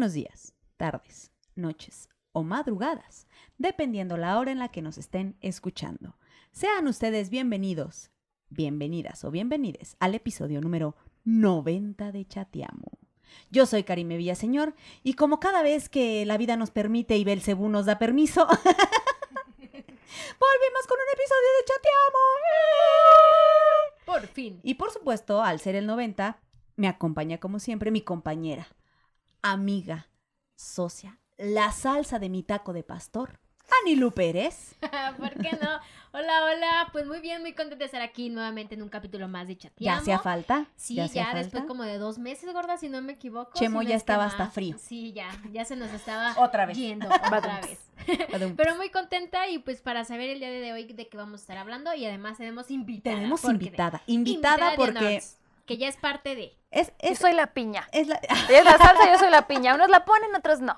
buenos días, tardes, noches o madrugadas, dependiendo la hora en la que nos estén escuchando. Sean ustedes bienvenidos, bienvenidas o bienvenides al episodio número 90 de Chateamo. Yo soy Karime Villaseñor y como cada vez que la vida nos permite y Belcebú nos da permiso, volvemos con un episodio de Chateamo. Por fin. Y por supuesto, al ser el 90, me acompaña como siempre mi compañera, amiga, socia, la salsa de mi taco de pastor, Anilu Pérez. ¿Por qué no? Hola, hola. Pues muy bien, muy contenta de estar aquí nuevamente en un capítulo más de Chateamo. Ya hacía falta. Sí, ya, después como de dos meses, gorda, si no me equivoco. Chemo ya este estaba hasta frío. Sí, ya, ya se nos estaba otra otra vez. Pero muy contenta y pues para saber el día de hoy de qué vamos a estar hablando y además tenemos invitada. Tenemos Invitada, invitada porque que ya es parte de. Es, yo soy la piña. Es la... salsa, yo soy la piña. Unos la ponen, otros no.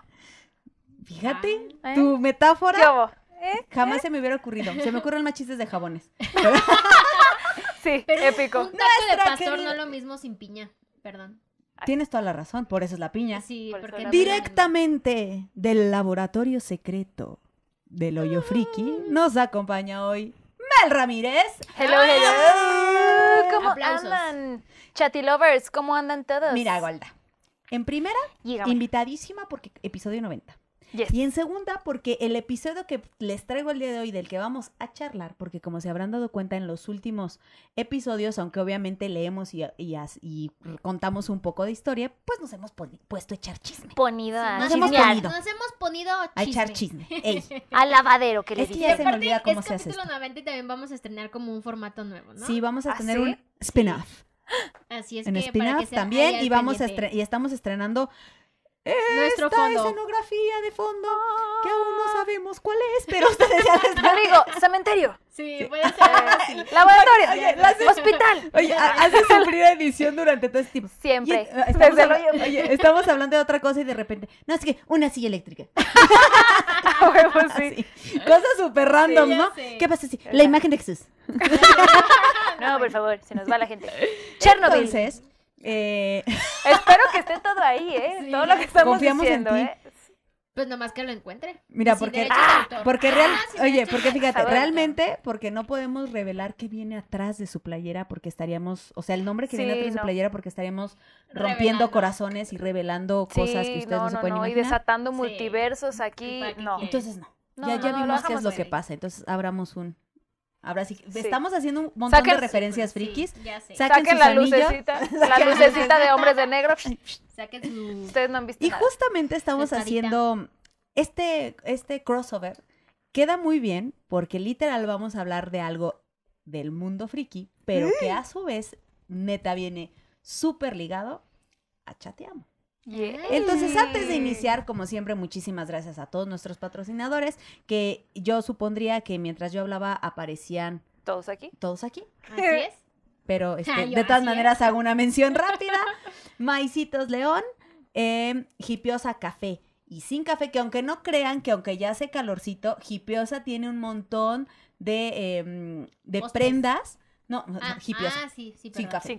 Fíjate, ah, ¿eh? tu metáfora. ¿Eh? Jamás se me hubiera ocurrido. Se me ocurren más chistes de jabones. sí, épico. Un taco de pastor no lo mismo sin piña. Perdón. Tienes toda la razón, por eso es la piña. Sí, porque directamente del laboratorio secreto del hoyo friki mm. nos acompaña hoy Mel Ramírez. hello. ¿Cómo andan, andan? Chatilovers, ¿cómo andan todos? Mira, Gualda, En primera, invitadísima porque episodio 90. Y en segunda, porque el episodio que les traigo el día de hoy, del que vamos a charlar, porque como se habrán dado cuenta en los últimos episodios, aunque obviamente leemos y, y, contamos un poco de historia, pues nos hemos puesto a echar chisme. Ponido nos, hemos ponido a echar chisme. A Al lavadero que les Es que ya se cómo se hace. capítulo 90 y también vamos a estrenar como un formato nuevo, ¿no? Sí, vamos a ¿Ah, tener un spin-off. Así es en que, off también y vamos y estamos estrenando nuestro Esta escenografía de fondo que aún no ah. sabemos cuál es, pero ustedes ya les Yo digo, cementerio. Sí, puede a hacer Laboratorio. Oye, hospital. Oye, haces sufrir edición durante todo este tiempo. Siempre. Eh, estamos, hablando, de otra cosa y de repente, no, es que una silla eléctrica. Ah, cosa Cosas súper random, ¿no? ¿Qué pasa si la imagen de Jesús? no, por favor, se nos va la gente. Chernobyl. Entonces, eh, Espero que esté todo ahí, ¿eh? Todo lo que estamos Confiamos en ti. ¿eh? Pues nomás que lo encuentre. Mira, porque, porque real, ah, oye, porque fíjate, realmente, porque no podemos revelar qué viene atrás de su playera, porque estaríamos, o sea, el nombre que viene atrás de su playera, porque estaríamos rompiendo corazones y revelando cosas que ustedes no, se pueden imaginar. Y desatando multiversos aquí, no. Entonces no. ya, ya vimos qué es lo que pasa, entonces abramos un Ahora sí, estamos haciendo un montón de referencias frikis. Ya Saquen, la lucecita, la lucecita de hombres de negro. Saquen su... Ustedes no han visto Y justamente estamos haciendo este, este crossover. Queda muy bien porque literal vamos a hablar de algo del mundo friki, pero que a su vez neta viene súper ligado a chateamos. Entonces, antes de iniciar, como siempre, muchísimas gracias a todos nuestros patrocinadores, que yo supondría que mientras yo hablaba aparecían... Todos aquí. Todos aquí. Así es. Pero este, de todas maneras hago una mención rápida. Maicitos León, eh, Café y Sin Café, que aunque no crean que aunque ya hace calorcito, Hipiosa tiene un montón de, em, de prendas no, ah, Ah, sí, sí, sin, café.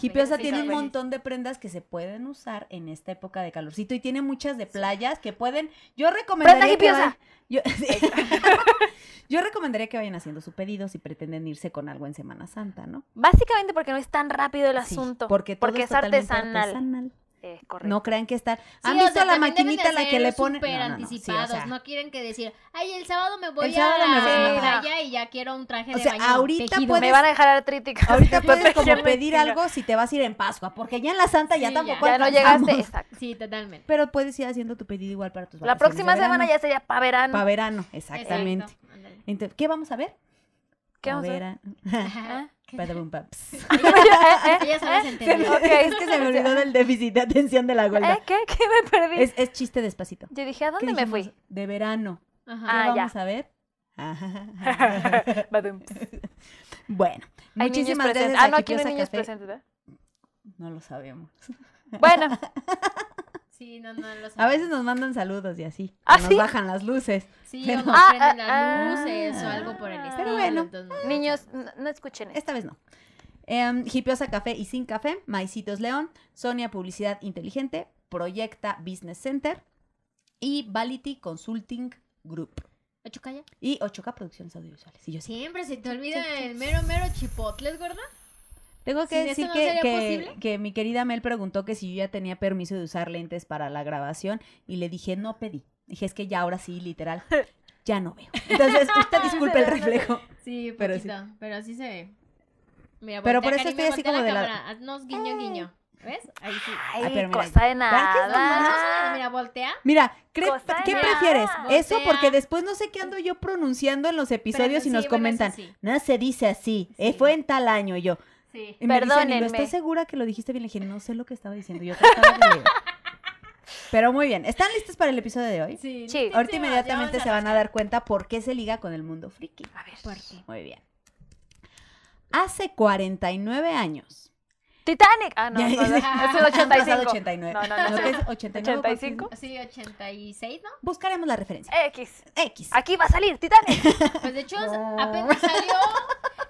Hipiosa tiene un montón de prendas que se pueden usar en esta época de calorcito y tiene muchas de playas que pueden. Yo recomendaría. yo... recomendaría que vayan haciendo su pedido si pretenden irse con algo en Semana Santa, ¿no? Básicamente porque no es tan rápido el asunto. Porque, todo porque es, artesanal correcto. No crean que estar. ¿Han visto la maquinita la que le ponen? no, anticipados. no quieren que decir, ay, el sábado me voy a la playa y ya quiero un traje o sea, Ahorita puedes, me van a dejar artrítica. Ahorita puedes como pedir algo si te vas a ir en Pascua, porque ya en la Santa ya tampoco. Ya, no llegaste, exacto. Sí, totalmente. Pero puedes ir haciendo tu pedido igual para tus La próxima semana ya sería para verano. Para verano, exactamente. Entonces, ¿qué vamos a ver? ¿Qué vamos Pavera. a ah. Padabum paps. Ya okay, es que se me olvidó del déficit de atención de la gorda. ¿Eh? ¿Qué? ¿Qué me perdí? Es, chiste despacito. Yo dije, ¿a dónde me fui? De verano. Ajá. ¿Qué ah, vamos a ver? bueno, Hay muchísimas presentes. Ah, no, aquí no hay niños presentes, No lo sabemos. Bueno. A veces nos mandan saludos y así. Ah, nos bajan las luces. Sí, nos ah, prenden ah, las luces o algo por el estilo. Pero bueno, niños, no, escuchen eso. Esta vez no. Em, Hipiosa Café y Sin Café, Maicitos León, Sonia Publicidad Inteligente, Proyecta Business Center y Vality Consulting Group. Ochoca ya. Y Ochoca Producciones Audiovisuales. Siempre se te olvida el mero, mero chipotles, ¿verdad? Tengo que decir que, que, mi querida Mel preguntó que si yo ya tenía permiso de usar lentes para la grabación y le dije, no pedí. Dije, es que ya ahora sí, literal, ya no veo. Entonces, usted disculpe el reflejo. Sí, poquito, pero así se ve. pero por eso estoy así como de la... Haznos guiño, guiño. ¿Ves? Ahí sí. Ay, Ay pero mira, cosa de nada. Mira, voltea. Mira, ¿qué prefieres? Eso porque después no sé qué ando yo pronunciando en los episodios y nos comentan. Nada se dice así. Eh, fue en tal año yo. Sí. Perdónenme. Dicen, ¿Estás segura que lo dijiste bien? Le dije, no sé lo que estaba diciendo. Yo trataba de Pero muy bien, ¿están listos para el episodio de hoy? Sí. Ahorita inmediatamente se van a dar cuenta por qué se liga con el mundo friki. A ver. Muy bien. Hace 49 años. Titanic. Ah, no, no, no, no es el 85. 89. No, no, no. ¿No es 89? 85? Sí, 86, ¿no? Buscaremos la referencia. X. X. Aquí va a salir Titanic. Pues de hecho, apenas salió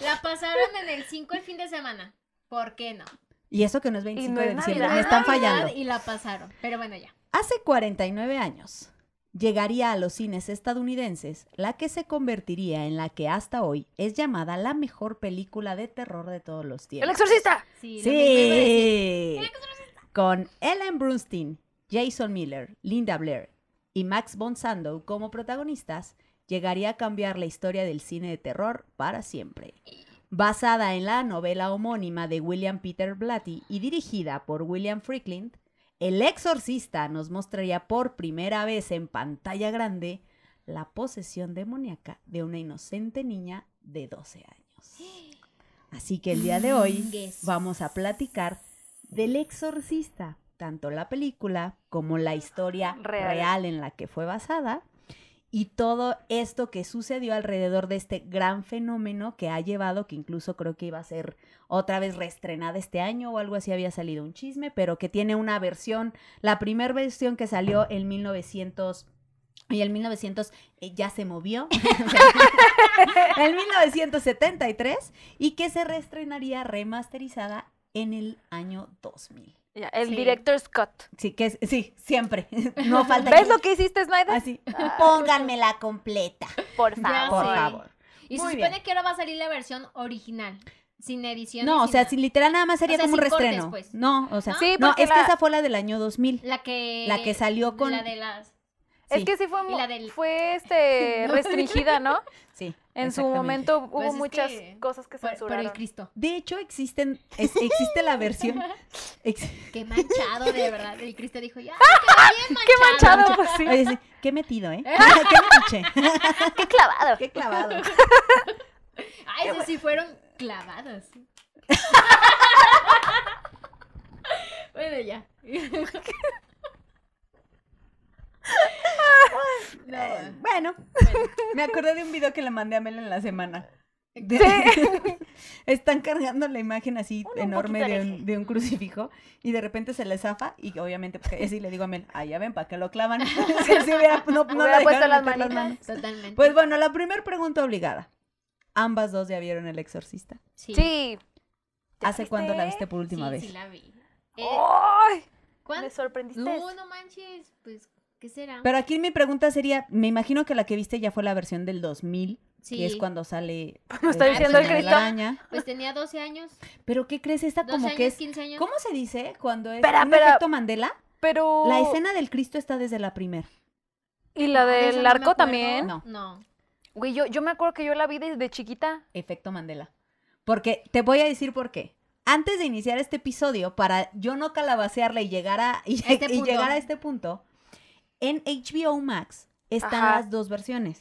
la pasaron en el 5 el fin de semana. ¿Por qué no? Y eso que no es 25 de diciembre, me están fallando. Y la pasaron, pero bueno, ya. Hace 49 años llegaría a los cines estadounidenses la que se convertiría en la que hasta hoy es llamada la mejor película de terror de todos los tiempos. ¡El exorcista! Sí. Con Ellen Brunstein, Jason Miller, Linda Blair y Max von Sandow como protagonistas, llegaría a cambiar la historia del cine de terror para siempre. Basada en la novela homónima de William Peter Blatty y dirigida por William Friedkin, El Exorcista nos mostraría por primera vez en pantalla grande la posesión demoníaca de una inocente niña de 12 años. Así que el día de hoy vamos a platicar del exorcista, tanto la película como la historia real en la que fue basada, y todo esto que sucedió alrededor de este gran fenómeno que ha llevado, que incluso creo que iba a ser otra vez reestrenada este año o algo así había salido un chisme, pero que tiene una versión, la primera versión que salió en 1900 y el 1900 eh, ya se movió, en 1973, y que se reestrenaría remasterizada en el año 2000. El director Scott. Sí, que sí, siempre. No falta. ¿Ves lo que hiciste, Snyder? Así. Ah, Pónganmela completa. Por favor. Por favor. Y se supone que ahora va a salir la versión original. Sin edición. No, o sea, sin literal nada más sería como un restreno. Pues. No, o sea, es que esa fue la del año 2000. La que la que salió con la de las Es que sí fue, fue este, restringida, ¿no? Sí. En su momento hubo pues muchas cosas que censuraron. Pero el Cristo. De hecho, existen, existe la versión. Qué manchado, de verdad. El Cristo dijo, ya, qué manchado. Qué manchado, pues sí. Qué metido, ¿eh? qué manche. qué clavado. Qué clavado. Ay, si sí fueron clavadas. bueno, ya. Eh, bueno. me acordé de un video que le mandé a Mel en la semana. están cargando la imagen así enorme de, un, crucifijo y de repente se le zafa y obviamente porque así le digo a Mel, ah, ya ven, para que lo clavan. no, no la Pues bueno, la primera pregunta obligada. ¿Ambas dos ya vieron El Exorcista? Sí. ¿Hace cuándo la viste por última vez? Sí, la vi. Eh, ¿Cuándo? sorprendiste. No, no manches, pues ¿Qué será? Pero aquí mi pregunta sería, me imagino que la que viste ya fue la versión del 2000, sí. que es cuando sale... Como está diciendo el Cristo. Pues tenía 12 años. Pero ¿qué crees? Esta como que es... ¿Cómo se dice cuando es efecto Mandela? Pero... La escena del Cristo está desde la primera. ¿Y la ah, del arco también? No. No. Güey, yo, yo me acuerdo que yo la vi desde chiquita. Efecto Mandela. Porque te voy a decir por qué antes de iniciar este episodio, para yo no calabacearle y llegar a, y este llegar a este punto, en HBO Max están las dos versiones,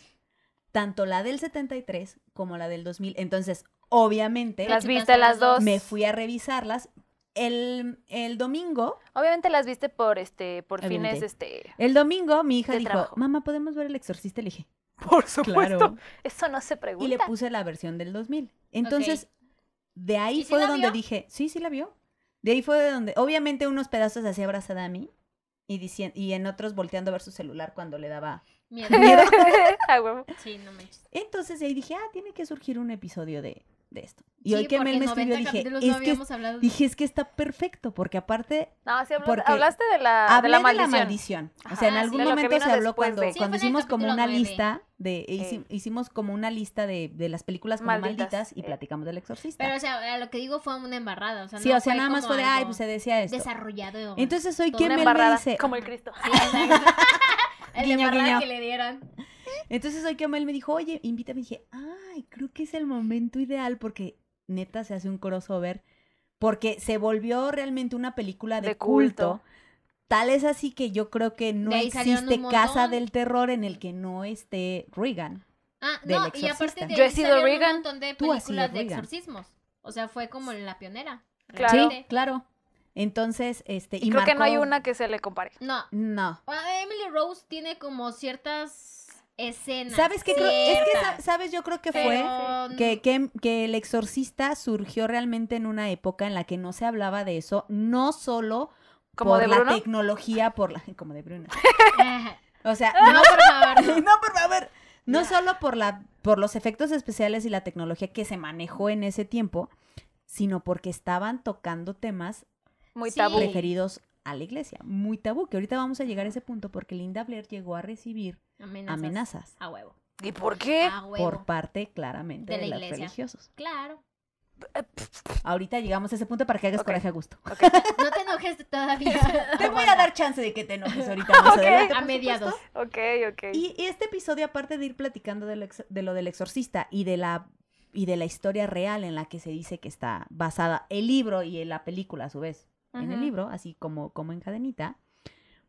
tanto la del 73 como la del 2000. Entonces, obviamente... Las viste las dos. Me fui a revisarlas. El, domingo... Obviamente las viste por, este, por fines, este... El domingo mi hija dijo, mamá, ¿podemos ver El Exorcista? Le dije, por supuesto. Eso no se pregunta. Y le puse la versión del 2000. Entonces, de ahí fue donde dije, sí, sí la vio. De ahí fue de donde, obviamente unos pedazos así abrazada a mí, y, diciendo, y en otros volteando a ver su celular cuando le daba miedo. sí, no Entonces ahí dije, ah, tiene que surgir un episodio de, de esto. Y hoy que Mel me escribió, dije, es, que, dije, es que está perfecto, porque aparte... No, hablaste de la, de la maldición. o sea, en algún momento se habló cuando, cuando hicimos como una lista de... E hicimos como una lista de, de las películas malditas, y platicamos del exorcista. Pero, o sea, lo que digo fue una embarrada. O sea, no sí, o sea, nada más fue de, ay, pues, se decía esto. Desarrollado. Entonces hoy que Mel me dice... Como el Cristo. El que le dieran. Entonces hoy que Amel me dijo, oye, invítame, y dije, ay, creo que es el momento ideal porque neta se hace un crossover, porque se volvió realmente una película de, culto. Tal es así que yo creo que no existe Casa del Terror en el que no esté Regan. Ah, no, y aparte de yo he sido Regan. un montón de películas de exorcismos. O sea, fue como la pionera. Claro. claro. Entonces, este. Y, creo que no hay una que se le compare. No. No. Emily Rose tiene como ciertas escenas. ¿Sabes qué Es que, ¿sabes? Yo creo que fue que, que, El Exorcista surgió realmente en una época en la que no se hablaba de eso, no solo ¿Como por de la tecnología, por la. Como de Bruno. o sea. No, por favor. no, por favor. no solo por, la, por los efectos especiales y la tecnología que se manejó en ese tiempo, sino porque estaban tocando temas muy tabú. preferidos a la iglesia. Muy tabú, que ahorita vamos a llegar a ese punto porque Linda Blair llegó a recibir amenazas. A huevo. ¿Y por qué? Por parte claramente de, los religiosos. Claro. Ahorita llegamos a ese punto para que hagas coraje a gusto. No te enojes todavía. te voy a dar chance de que te enojes ahorita A mediados. Ok, ok. Y, este episodio, aparte de ir platicando de lo, del exorcista y de la y de la historia real en la que se dice que está basada el libro y la película a su vez, en el libro, así como, como en cadenita,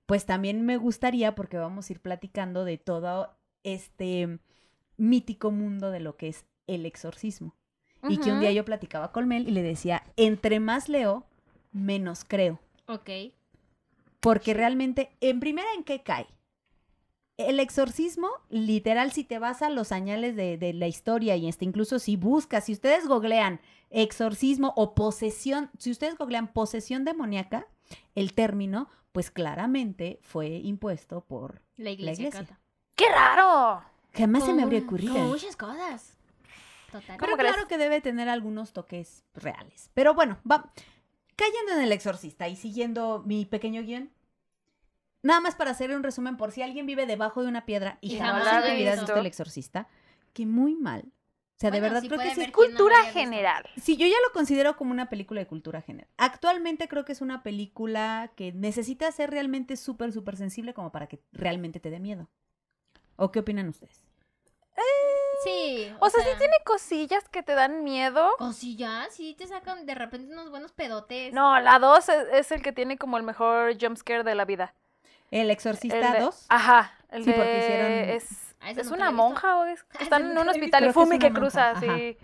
pues también me gustaría, porque vamos a ir platicando de todo este mítico mundo de lo que es el exorcismo. Y que un día yo platicaba con Mel y le decía, entre más leo, menos creo. Ok. Porque realmente, en primera, ¿en qué cae? el exorcismo, literal, si te vas a los señales de, la historia y hasta incluso si buscas, si ustedes googlean exorcismo o posesión, si ustedes googlean posesión demoníaca, el término, pues claramente fue impuesto por la iglesia. ¡Qué raro! Jamás se me habría ocurrido. Con muchas cosas. Total. Pero claro que debe tener algunos toques reales. Pero bueno, va cayendo en el exorcista y siguiendo mi pequeño guión Nada más para hacer un resumen, por si alguien vive debajo de una piedra y, jamás, ha vida el exorcista, que muy mal. O sea, de verdad creo que es cultura general. Sí, yo ya lo considero como una película de cultura general. Actualmente creo que es una película que necesita ser realmente súper, súper sensible como para que realmente te dé miedo. ¿O qué opinan ustedes? Eh, sí. O, sea, sí tiene cosillas que te dan miedo. Cosillas, sí te sacan de repente unos buenos pedotes. No, la 2 es, es, el que tiene como el mejor jumpscare de la vida. El Exorcista 2. Ajá, el sí, porque hicieron... Ah, es, es una monja o es... Ah, están en un hospital y fume que, que cruza, sí.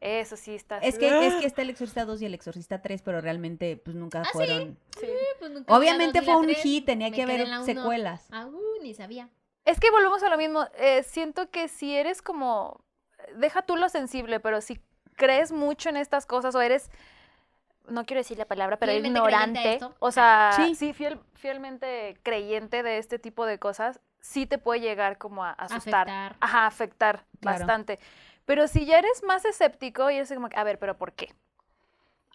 Eso sí está. Es que, es que está el Exorcista 2 y el Exorcista 3, pero realmente pues nunca ah, fueron. Sí? Sí. Pues nunca Obviamente fue un hit, tenía que haber secuelas. Ah, ni sabía. Es que volvemos a lo mismo. Eh, siento que si eres como. Deja tú lo sensible, pero si crees mucho en estas cosas o eres no quiero decir la palabra, pero ignorante, o sea, sí, fiel, fielmente creyente de este tipo de cosas, sí te puede llegar como a asustar. a afectar bastante. Pero si ya eres más escéptico y es como, a ver, pero ¿por qué?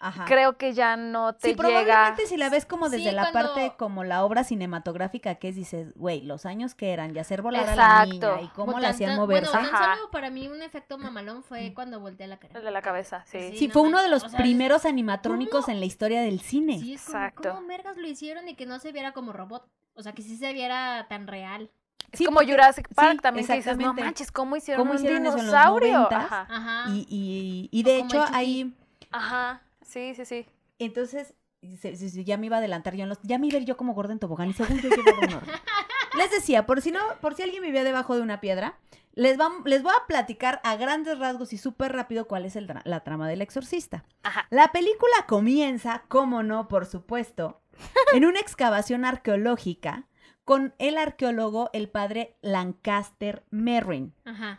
Ajá. creo que ya no te sí, llega. probablemente si la ves como desde la parte como la obra cinematográfica que es, dices, güey, los años que eran, y hacer volar a la niña y cómo la hacían moverse. Bueno, solo para mí un efecto mamalón fue mm. cuando volteé la cara. de la cabeza, sí. Pues sí, fue uno de los primeros animatrónicos en la historia del cine. Sí, como, ¿Cómo mergas lo hicieron y que no se viera como robot? O sea, que sí se viera tan real. Es sí, como Jurassic Park también dices, no manches, ¿cómo hicieron, un dinosaurio? Ajá. Y, y de hecho ahí... Ajá. Sí, sí, sí. Entonces, ya me iba a adelantar yo en los, ya me iba a ver yo como gorda en tobogán y según yo Les decía, por si no, por si alguien vivía debajo de una piedra, les, les voy a platicar a grandes rasgos y súper rápido cuál es la trama del exorcista. Ajá. La película comienza, como no, por supuesto, en una excavación arqueológica con el arqueólogo, el padre Lancaster Merrin,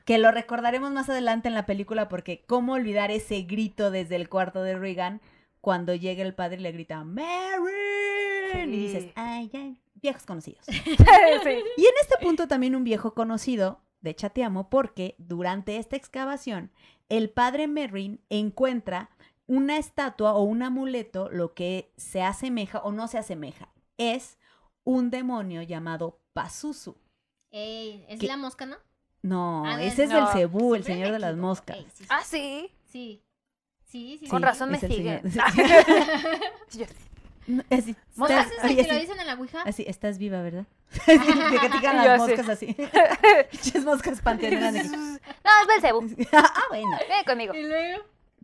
que lo recordaremos más adelante en la película porque cómo olvidar ese grito desde el cuarto de Reagan cuando llega el padre y le grita Merrin y dices, ay, ay, viejos conocidos. Y en este punto también un viejo conocido de Chateamo porque durante esta excavación el padre Merrin encuentra una estatua o un amuleto, lo que se asemeja o no se asemeja, es un demonio llamado Pazuzu. Ey, es de la mosca, ¿no? No, ah, ese es el Cebú, el señor de las moscas. Ah, sí. Sí. Sí, sí. Con razón me Sí. ¿Moscas es el que lo dicen en la Ouija? Así, ah, estás viva, ¿verdad? que critican las moscas así. Muchas moscas panteoneras. no, es Belcebú. ah, bueno. Ven conmigo. Y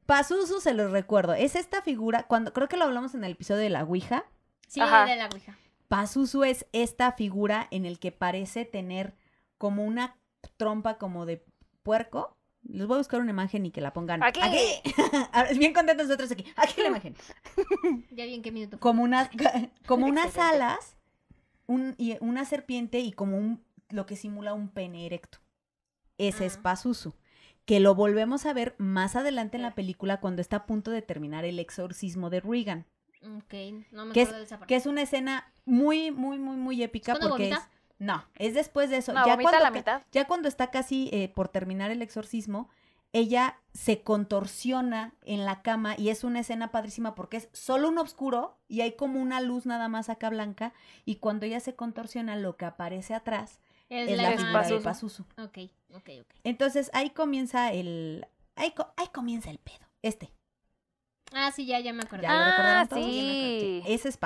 Pazuzu, se los recuerdo. Es esta figura, cuando creo que lo hablamos en el episodio de la Ouija. Sí, de la Ouija. Pazuzu es esta figura en el que parece tener como una trompa como de puerco. Les voy a buscar una imagen y que la pongan. Aquí. Ah, bien contentos nosotros aquí. Aquí la imagen. Ya bien, qué minuto. Como unas, como unas alas, y una serpiente y como un, lo que simula un pene erecto. Ese es ah. Pazuzu que lo volvemos a ver más adelante en la película cuando está a punto de terminar el exorcismo de Regan. Ok, no me que acuerdo esa parte. Que es una escena muy, muy, muy, muy épica porque No, es después de eso. ya, cuando, ya cuando está casi eh, por terminar el exorcismo, ella se contorsiona en la cama y es una escena padrísima porque es solo un oscuro y hay como una luz nada más acá blanca y cuando ella se contorsiona lo que aparece atrás es, la, figura de Pazuzu. Ok, ok, ok. Entonces ahí comienza el... Ahí, ahí comienza el pedo, este. Ah, sí, ya, ya me acordé. ah, sí. Ese es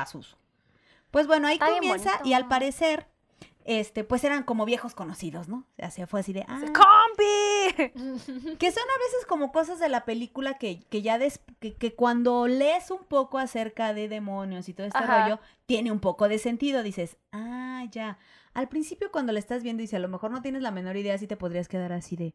Pues bueno, ahí comienza y al parecer, este, pues eran como viejos conocidos, ¿no? O sea, fue así de, ah, ¡Compi! que son a veces como cosas de la película que, que ya des, que, cuando lees un poco acerca de demonios y todo este rollo, tiene un poco de sentido. Dices, ah, ya. Al principio cuando le estás viendo, dice, a lo mejor no tienes la menor idea si te podrías quedar así de,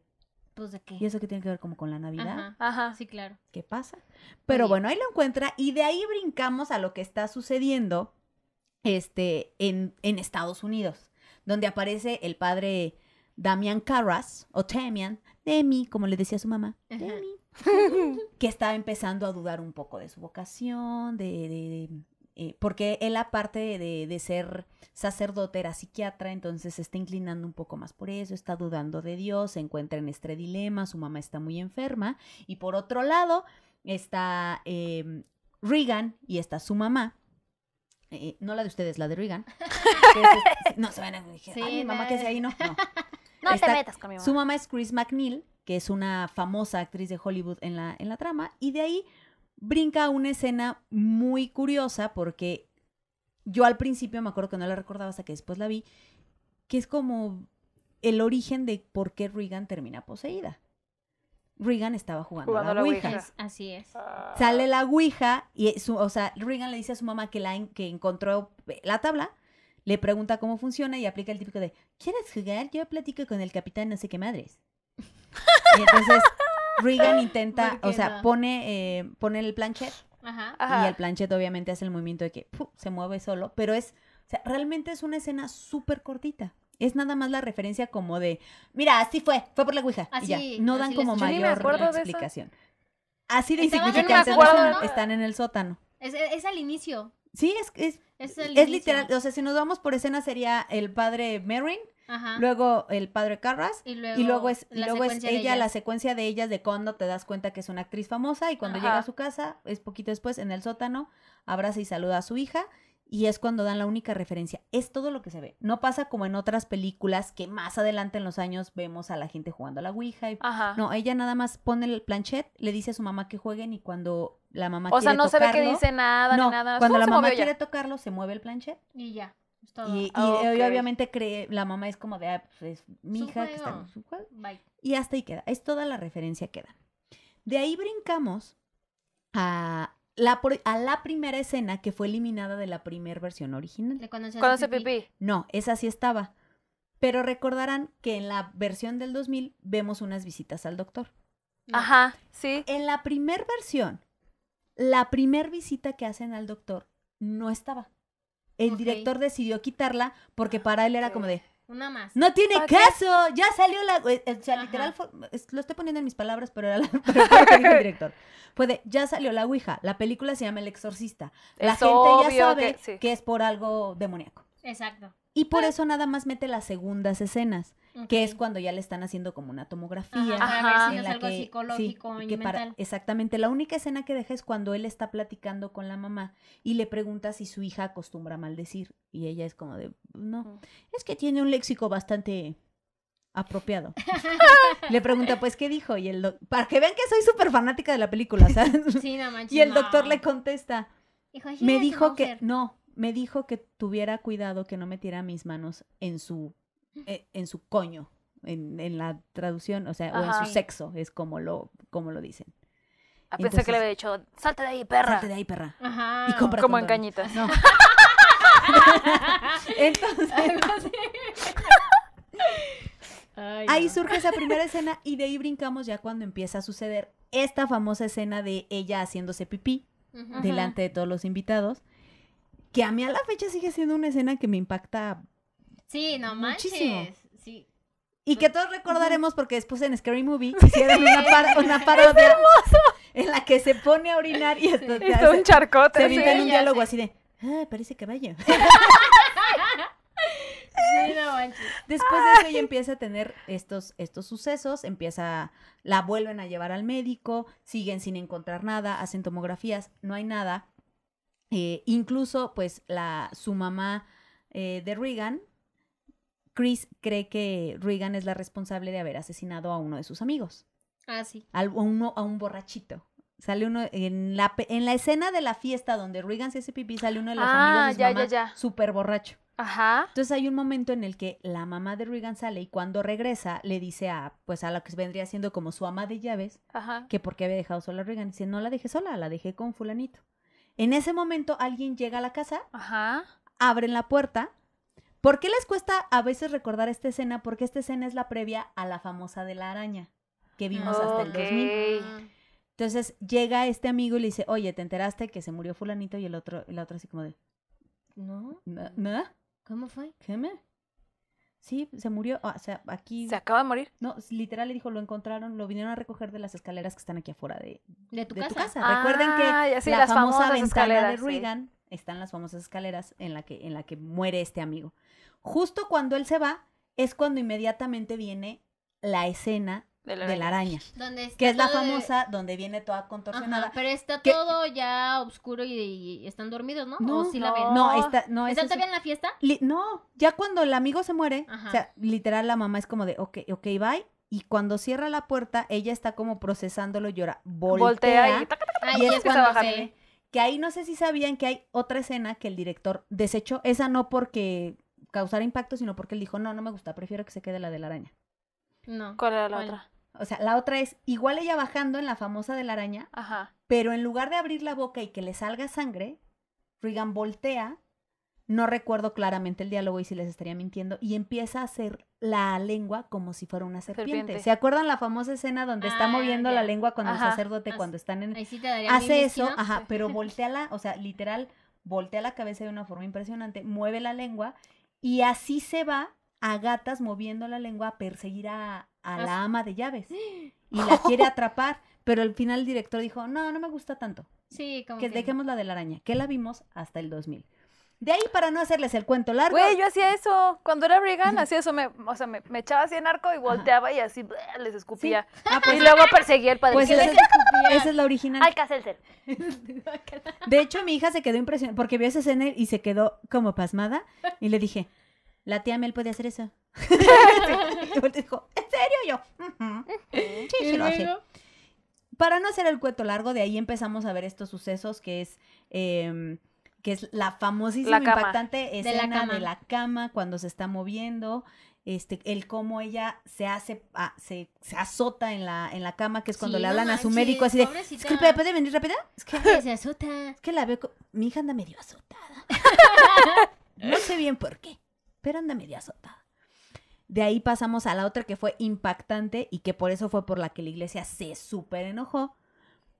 pues, de Y eso que tiene que ver como con la Navidad. Ajá, sí, claro. ¿Qué pasa? Pero bueno, ahí lo encuentra y de ahí brincamos a lo que está sucediendo este, en, en Estados Unidos, donde aparece el padre Damian Carras o Damian, Demi, como le decía su mamá, Demi, que estaba empezando a dudar un poco de su vocación, de eh, porque él aparte de, ser sacerdote era psiquiatra, entonces se está inclinando un poco más por eso, está dudando de Dios, se encuentra en este dilema, su mamá está muy enferma y por otro lado está Reagan em, Regan y está su mamá. Eh, no la de ustedes, la de Regan. Este, no se van a mamá que es ahí, no. No, no te metas con mi mamá. Su mamá es Chris McNeil, que es una famosa actriz de Hollywood en la, en la trama, y de ahí brinca una escena muy curiosa porque yo al principio me acuerdo que no la recordaba hasta que después la vi, que es como el origen de por qué Regan termina poseída. Regan estaba jugando, a la, ouija. Así es. Ah. Sale la Ouija y, su, o sea, Regan le dice a su mamá que, que encontró la tabla, le pregunta cómo funciona y aplica el típico de, ¿quieres jugar? Yo platico con el capitán no sé qué madres. Y entonces Regan intenta, o sea, pone, eh, pone el planchet. Ajá. Y el planchet obviamente hace el movimiento de que se mueve solo, pero es, o sea, realmente es una escena súper cortita. Es nada más la referencia como de, mira, así fue, fue por la Ouija. No dan como mayor explicación. Así de insignificante están en el sótano. Es, al inicio. Sí, es, es, es, es literal. O sea, si nos vamos por escena sería el padre Merrin luego el padre Carras, y luego, es, y luego es ella, la secuencia de ellas de cuando te das cuenta que es una actriz famosa y cuando llega a su casa, es poquito después, en el sótano, abraza y saluda a su hija. Y es cuando dan la única referencia. Es todo lo que se ve. No pasa como en otras películas que más adelante en los años vemos a la gente jugando a la Ouija. No, ella nada más pone el planchet, le dice a su mamá que jueguen y cuando la mamá quiere tocarlo... O sea, no se ve que dice nada ni nada. cuando la mamá quiere tocarlo, se mueve el planchet. Y ya. Y, oh, obviamente cree, la mamá es como de, ah, pues es mi hija está su Y hasta ahí queda. Es toda la referencia que dan. De ahí brincamos a la, a la primera escena que fue eliminada de la primera versión original. ¿de se No, esa sí estaba. Pero recordarán que en la versión del 2000 vemos unas visitas al doctor. Ajá, sí. En la primera versión, la primera visita que hacen al doctor no estaba el director decidió quitarla porque para él era como de... Una más. No tiene caso, ya salió la... Eh, eh, o sea, literal, lo estoy poniendo en mis palabras, pero era la... director. Fue de, ya salió la Ouija, la película se llama El Exorcista. La gente ya sabe que es por algo demoníaco. Exacto. Y por ah. eso nada más mete las segundas escenas, que es cuando ya le están haciendo como una tomografía. Ajá, algo psicológico exactamente, la única escena que deja es cuando él está platicando con la mamá y le pregunta si su hija acostumbra a maldecir. Y ella es como de, no, mm. es que tiene un léxico bastante apropiado. le pregunta, pues, ¿qué dijo? Y el para que vean que soy súper fanática de la película, ¿sabes? Sí, y el doctor le contesta, me dijo que, no, me dijo que tuviera cuidado que no metiera mis manos en su, eh, en su coño, en, la traducción, o sea, o en su sexo, es como lo, como lo dicen. a ah, que le había dicho, salte de ahí, perra. Salte de ahí, perra. Ajá. Y compra Como en cañitas. Entonces. Ahí surge esa primera escena y de ahí brincamos ya cuando empieza a suceder esta famosa escena de ella haciéndose pipí delante de todos los invitados que a mí a la fecha sigue siendo una escena que me impacta. Sí, no manches. Y que todos recordaremos porque después en Scary Movie hicieron una, una parodia en la que se pone a orinar y un charcote. Se avienta un diálogo así de, ah, parece vaya. Sí, no manches. Después de eso ella empieza a tener estos, estos sucesos, empieza, la vuelven a llevar al médico, siguen sin encontrar nada, hacen tomografías, no hay nada. Eh, incluso, pues, la, su mamá eh, de Regan, Chris, cree que Regan es la responsable de haber asesinado a uno de sus amigos. Ah, sí. A, uno, a un borrachito. Sale uno en la, en la escena de la fiesta donde Regan se hace pipí, sale uno de los ah, amigos de su ya, mamá súper borracho. Ajá. Entonces hay un momento en el que la mamá de Regan sale y cuando regresa le dice a, pues a la que vendría siendo como su ama de llaves, Ajá. que porque había dejado sola a Regan. Dice, no la dejé sola, la dejé con fulanito. En ese momento alguien llega a la casa, abren la puerta. ¿Por qué les cuesta a veces recordar esta escena? Porque esta escena es la previa a la famosa de la araña, que vimos hasta el 2000. Entonces llega este amigo y le dice, oye, ¿te enteraste que se murió fulanito? Y el otro, el otro así como de, ¿no? ¿No? ¿Cómo fue? ¿Qué me? Sí, se murió, ah, o sea, aquí... ¿Se acaba de morir? No, literal le dijo, lo encontraron, lo vinieron a recoger de las escaleras que están aquí afuera de, ¿De, tu, casa? Recuerden que ah, la las famosa ventana de Reagan, están las famosas escaleras en la, que, en la que muere este amigo. Justo cuando él se va, es cuando inmediatamente viene la escena de la araña. que es la famosa, donde viene toda contorsionada. pero está todo ya oscuro y, están dormidos, ¿no? No, no La ven? ¿Están todavía en la fiesta? no, ya cuando el amigo se muere, o sea, literal la mamá es como de, ok, ok, bye. Y cuando cierra la puerta, ella está como procesándolo, llora, voltea. voltea y, es cuando se... Que ahí no sé si sabían que hay otra escena que el director desechó. Esa no porque causara impacto, sino porque él dijo, no, no me gusta, prefiero que se quede la de la araña. No. ¿Cuál era la otra? O sea, la otra es igual ella bajando en la famosa de la araña, pero en lugar de abrir la boca y que le salga sangre, Regan voltea, no recuerdo claramente el diálogo y si les estaría mintiendo, y empieza a hacer la lengua como si fuera una serpiente. ¿Se acuerdan la famosa escena donde está ah, moviendo la lengua cuando el sacerdote, cuando están en... hace eso, ajá, pero voltea la, o sea, literal, voltea la cabeza de una forma impresionante, mueve la lengua y así se va a gatas moviendo la lengua a perseguir a, a la ama de llaves y la quiere atrapar, pero al final el director dijo, no, no me gusta tanto. Sí, como que, dejemos la de la araña, que la vimos hasta el 2000. De ahí, para no hacerles el cuento largo. Güey, yo hacía eso. Cuando era Brigan, hacía eso. Me, o sea, me, echaba así en arco y volteaba y así les escupía. Ah, pues y luego perseguía el padre. Pues esa, es la original. De hecho, mi hija se quedó impresionada porque vio ese escena y se quedó como pasmada. Y le dije, la tía Mel puede hacer eso. él dijo, ¿en serio? yo, uh sí, sí lo hace. Para no hacer el cuento largo, de ahí empezamos a ver estos sucesos que es... Em, que es la famosísima impactante escena de la, cama cuando se está moviendo, este, el cómo ella se hace, ah, se, azota en la, en la cama, que es cuando le hablan a su médico así de, disculpe, ¿puede venir rápida? Es que se azota. Es que la veo, mi hija anda medio azotada. no sé bien por qué eran de media azotada. De ahí pasamos a la otra que fue impactante y que por eso fue por la que la iglesia se súper enojó,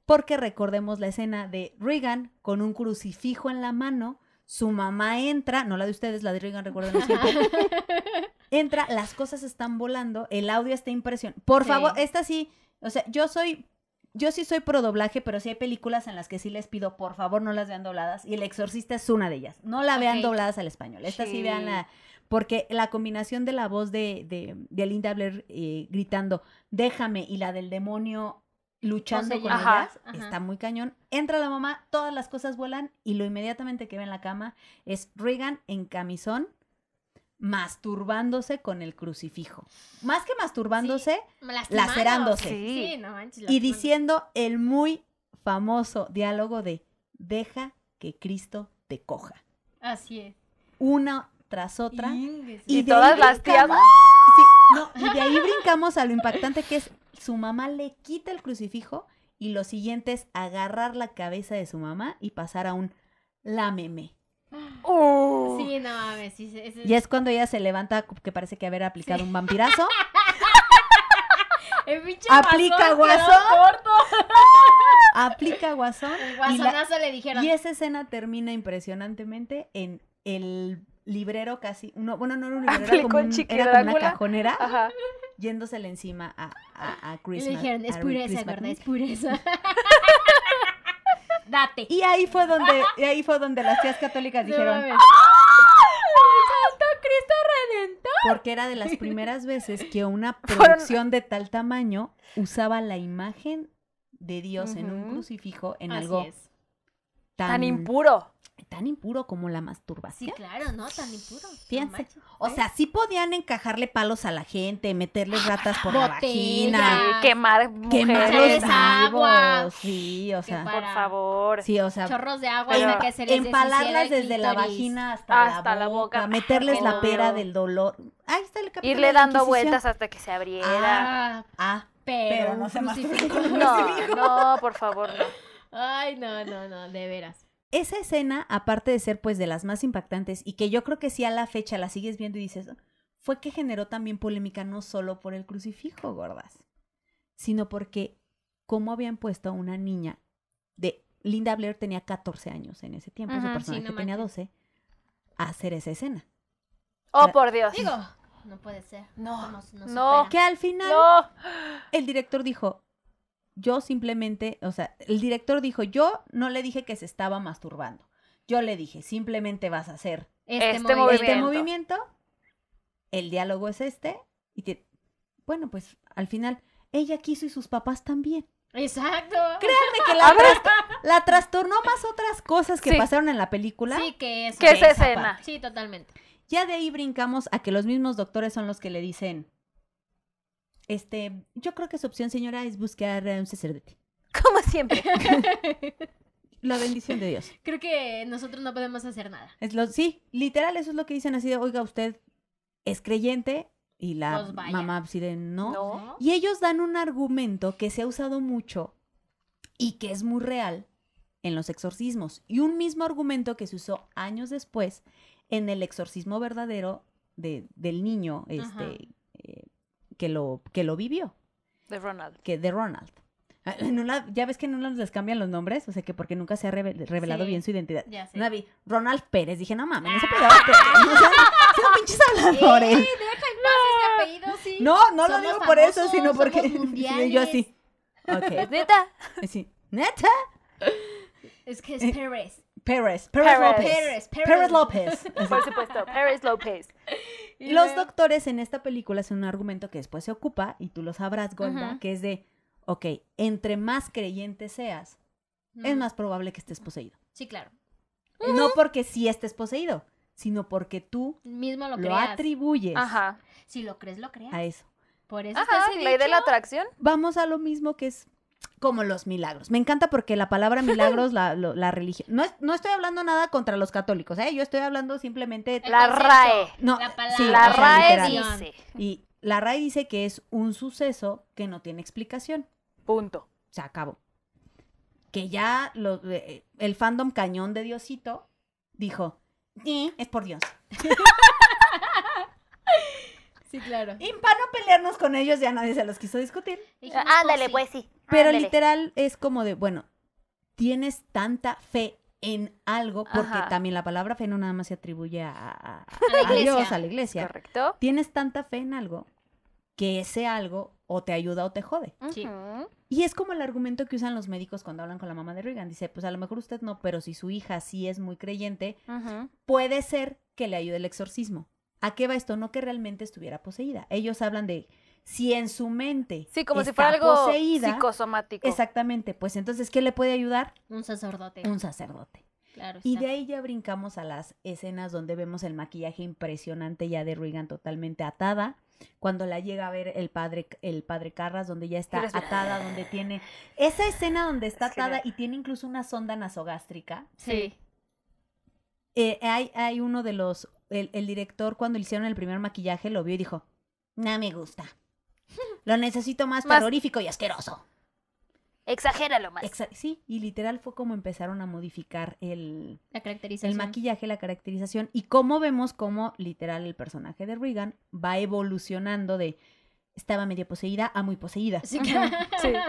porque recordemos la escena de Regan con un crucifijo en la mano, su mamá entra, no la de ustedes, la de Regan, recuerden entra, las cosas están volando, el audio está impresionante. Por favor, esta sí, o sea, yo soy yo sí soy pro doblaje, pero sí hay películas en las que sí les pido, por favor, no las vean dobladas. Y El Exorcista es una de ellas. No la vean dobladas al español. Esta sí, vean la porque la combinación de la voz de, de, Linda Blair eh, gritando, déjame, y la del demonio luchando con el ellas, está muy cañón. Entra la mamá, todas las cosas vuelan y lo inmediatamente que ve en la cama es Regan en camisón masturbándose con el crucifijo. Más que masturbándose, lacerándose. Sí, no manches, y diciendo el muy famoso diálogo de deja que Cristo te coja. Así es. Una tras otra. Y, todas las tías. ¡ah! y de ahí brincamos a lo impactante que es su mamá le quita el crucifijo y lo siguiente es agarrar la cabeza de su mamá y pasar a un lámeme. meme ¡Oh! Sí, no mames. Y es cuando ella se levanta que parece que haber aplicado un vampirazo. aplica guasón. Aplica guasón. guasonazo le dijeron. Y esa escena termina impresionantemente en el librero casi, uno, bueno, no era un librero, era una cajonera. yéndosele encima a, a, dijeron, es pureza, es pureza. Date. Y ahí fue donde, ahí fue donde las tías católicas dijeron. Ah, ¡Ah! ¡Santo Cristo Porque era de las primeras veces que una producción de tal tamaño usaba la imagen de Dios en un crucifijo en algo tan impuro tan impuro como la masturbación. Sí, claro, no, tan impuro. o sea, sí podían encajarle palos a la gente, meterles ah, ratas por la vagina, quemar mujeres, agua, sí, o sea, por favor. Sí, o sea, chorros de agua empalarlas desde la vagina hasta, la, boca, meterles la pera del dolor. Irle dando vueltas hasta que se abriera. Ah, ah pero, no se masturbó. No, no, por favor, no. Ay, no, no, no, de veras. Esa escena, aparte de ser pues de las más impactantes y que yo creo que si a la fecha la sigues viendo y dices, fue que generó también polémica no solo por el crucifijo, gordas, sino porque cómo habían puesto a una niña de Linda Blair tenía 14 años en ese tiempo, su personaje tenía 12, a hacer esa escena. Oh, por Dios. Digo, no puede ser. No, no. no que al final no. el director dijo, yo simplemente, o sea, el director dijo, yo no le dije que se estaba masturbando. Yo le dije, simplemente vas a hacer este, este, este movimiento. el diálogo es este, y bueno, pues al final, ella quiso y sus papás también. Exacto. Créanme que la, trastornó más otras cosas que pasaron en la película. Sí, que es, esa escena. Sí, totalmente. Ya de ahí brincamos a que los mismos doctores son los que le dicen, este, yo creo que su opción, señora, es buscar un sacerdote. Como siempre. La bendición de Dios. Creo que nosotros no podemos hacer nada. Es lo, sí, literal, eso es lo que dicen así de, oiga, usted es creyente y la pues mamá así no. Y ellos dan un argumento que se ha usado mucho y que es muy real en los exorcismos. Y un mismo argumento que se usó años después en el exorcismo verdadero del niño, este, que lo, que lo vivió. De Ronald. Que, de Ronald. Ah, ya ves que en una les cambian los nombres, o sea que porque nunca se ha revelado bien su identidad. Ya sí. Una vi Ronald Pérez, dije, no mames, no se ah. puede. no pinches habladores. Sí, deja en paz este no. apellido, sí. No, no lo digo por eso, sino porque yo así. Ok. Neta. Eh, sí. Neta. Es que es eh, Pérez. Pérez, Pérez, López. Pérez, Pérez López. Por supuesto, Pérez López. Los doctores en esta película hacen un argumento que después se ocupa, y tú lo sabrás, Golda, que es de, ok, entre más creyente seas, es más probable que estés poseído. Sí, claro. No porque sí estés poseído, sino porque tú mismo lo, atribuyes. Ajá. Si lo crees, lo creas. A eso. Por eso Ajá, ley de la atracción. Vamos a lo mismo que es como los milagros. Me encanta porque la palabra milagros, la, religión. No, estoy hablando nada contra los católicos, ¿eh? Yo estoy hablando simplemente. de la RAE. No, la, palabra. RAE dice. Y la RAE dice que es un suceso que no tiene explicación. Punto. Se acabó. Que ya eh, el fandom cañón de Diosito dijo: ¿Sí? Eh, es por Dios. Sí, claro. Y para no pelearnos con ellos, ya nadie se los quiso discutir. Ándale, oh, pues sí. Pero literal es como de, bueno, tienes tanta fe en algo, porque también la palabra fe no nada más se atribuye a, a, Dios, a la iglesia. Correcto. Tienes tanta fe en algo que ese algo o te ayuda o te jode. Y es como el argumento que usan los médicos cuando hablan con la mamá de Reagan. Dice, pues a lo mejor usted no, pero si su hija sí es muy creyente, puede ser que le ayude el exorcismo. ¿A qué va esto? No que realmente estuviera poseída. Ellos hablan de si en su mente. Sí, como si fuera algo psicosomático. Exactamente, pues entonces, ¿qué le puede ayudar? Un sacerdote. Un sacerdote. Claro, y de ahí ya brincamos a las escenas donde vemos el maquillaje impresionante ya de Ruigan totalmente atada. Cuando la llega a ver el padre, el padre Carras, donde ya está atada, donde tiene. Esa escena donde está atada y tiene incluso una sonda nasogástrica. Sí. Eh, hay, hay uno de los. El, director, cuando le hicieron el primer maquillaje, lo vio y dijo: No me gusta. Lo necesito más, terrorífico y asqueroso. Exagéralo más. sí, y literal fue como empezaron a modificar el, la el maquillaje, la caracterización, y cómo vemos cómo literal el personaje de Regan va evolucionando de estaba medio poseída a muy poseída.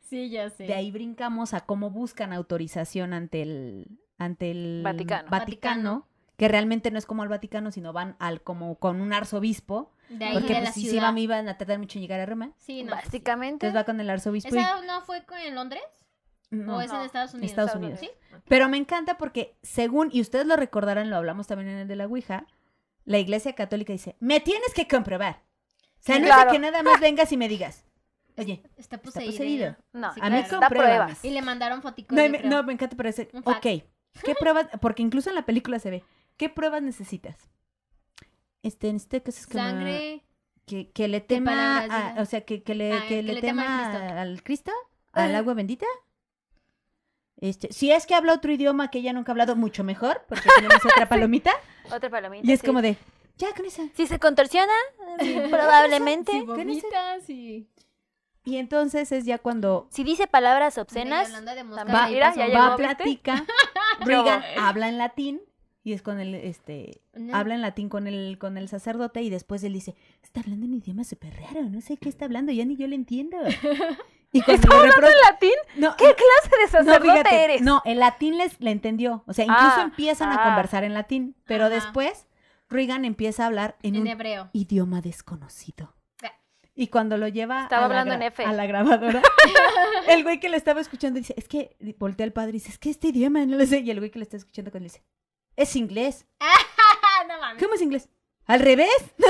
Sí, ya sé. De ahí brincamos a cómo buscan autorización ante el, ante el Vaticano. Vaticano. que realmente no es como al Vaticano, sino van al como con un arzobispo porque pues, la si me iban a tardar mucho en llegar a Roma. Sí, Básicamente. Entonces va con el arzobispo. ¿Esa no fue en Londres? No, ¿O es en Estados Unidos? Estados Unidos. ¿Sí? Pero me encanta porque según, y ustedes lo recordarán, lo hablamos también en el de la Ouija, la Iglesia Católica dice, me tienes que comprobar. O sea, no que nada más vengas y me digas. Oye, está poseído. No, a mí pruebas. Y le mandaron fotico. No, no, me encanta, pero ese, ok, ¿qué pruebas? Porque incluso en la película se ve, ¿qué pruebas necesitas? este, este que Que, que, le tema, o sea, que, ah, le, tema, al Cristo, al, agua bendita. Este, si es que habla otro idioma que ella nunca ha hablado, mucho mejor, porque tenemos otra palomita. otra palomita. Y es como de, ya con esa. Si se contorsiona, probablemente. Si vomita, Y entonces es ya cuando. Si dice palabras obscenas, va, va platica. habla en latín, y es con el, este, habla en latín con el, con el sacerdote y después él dice, está hablando en idioma súper raro, no sé qué está hablando, ya ni yo le entiendo. Y hablando en latín? ¿Qué clase de sacerdote eres? No, el latín les le entendió. O sea, incluso ah, empiezan a ah. conversar en latín, pero después Reagan empieza a hablar en, un idioma desconocido. Y cuando lo lleva a, la grabadora, el güey que le estaba escuchando dice, es que voltea al padre y dice, es que este idioma no lo sé. Y el güey que le está escuchando cuando dice, es inglés. no ¿Cómo es inglés? ¿Al revés? no.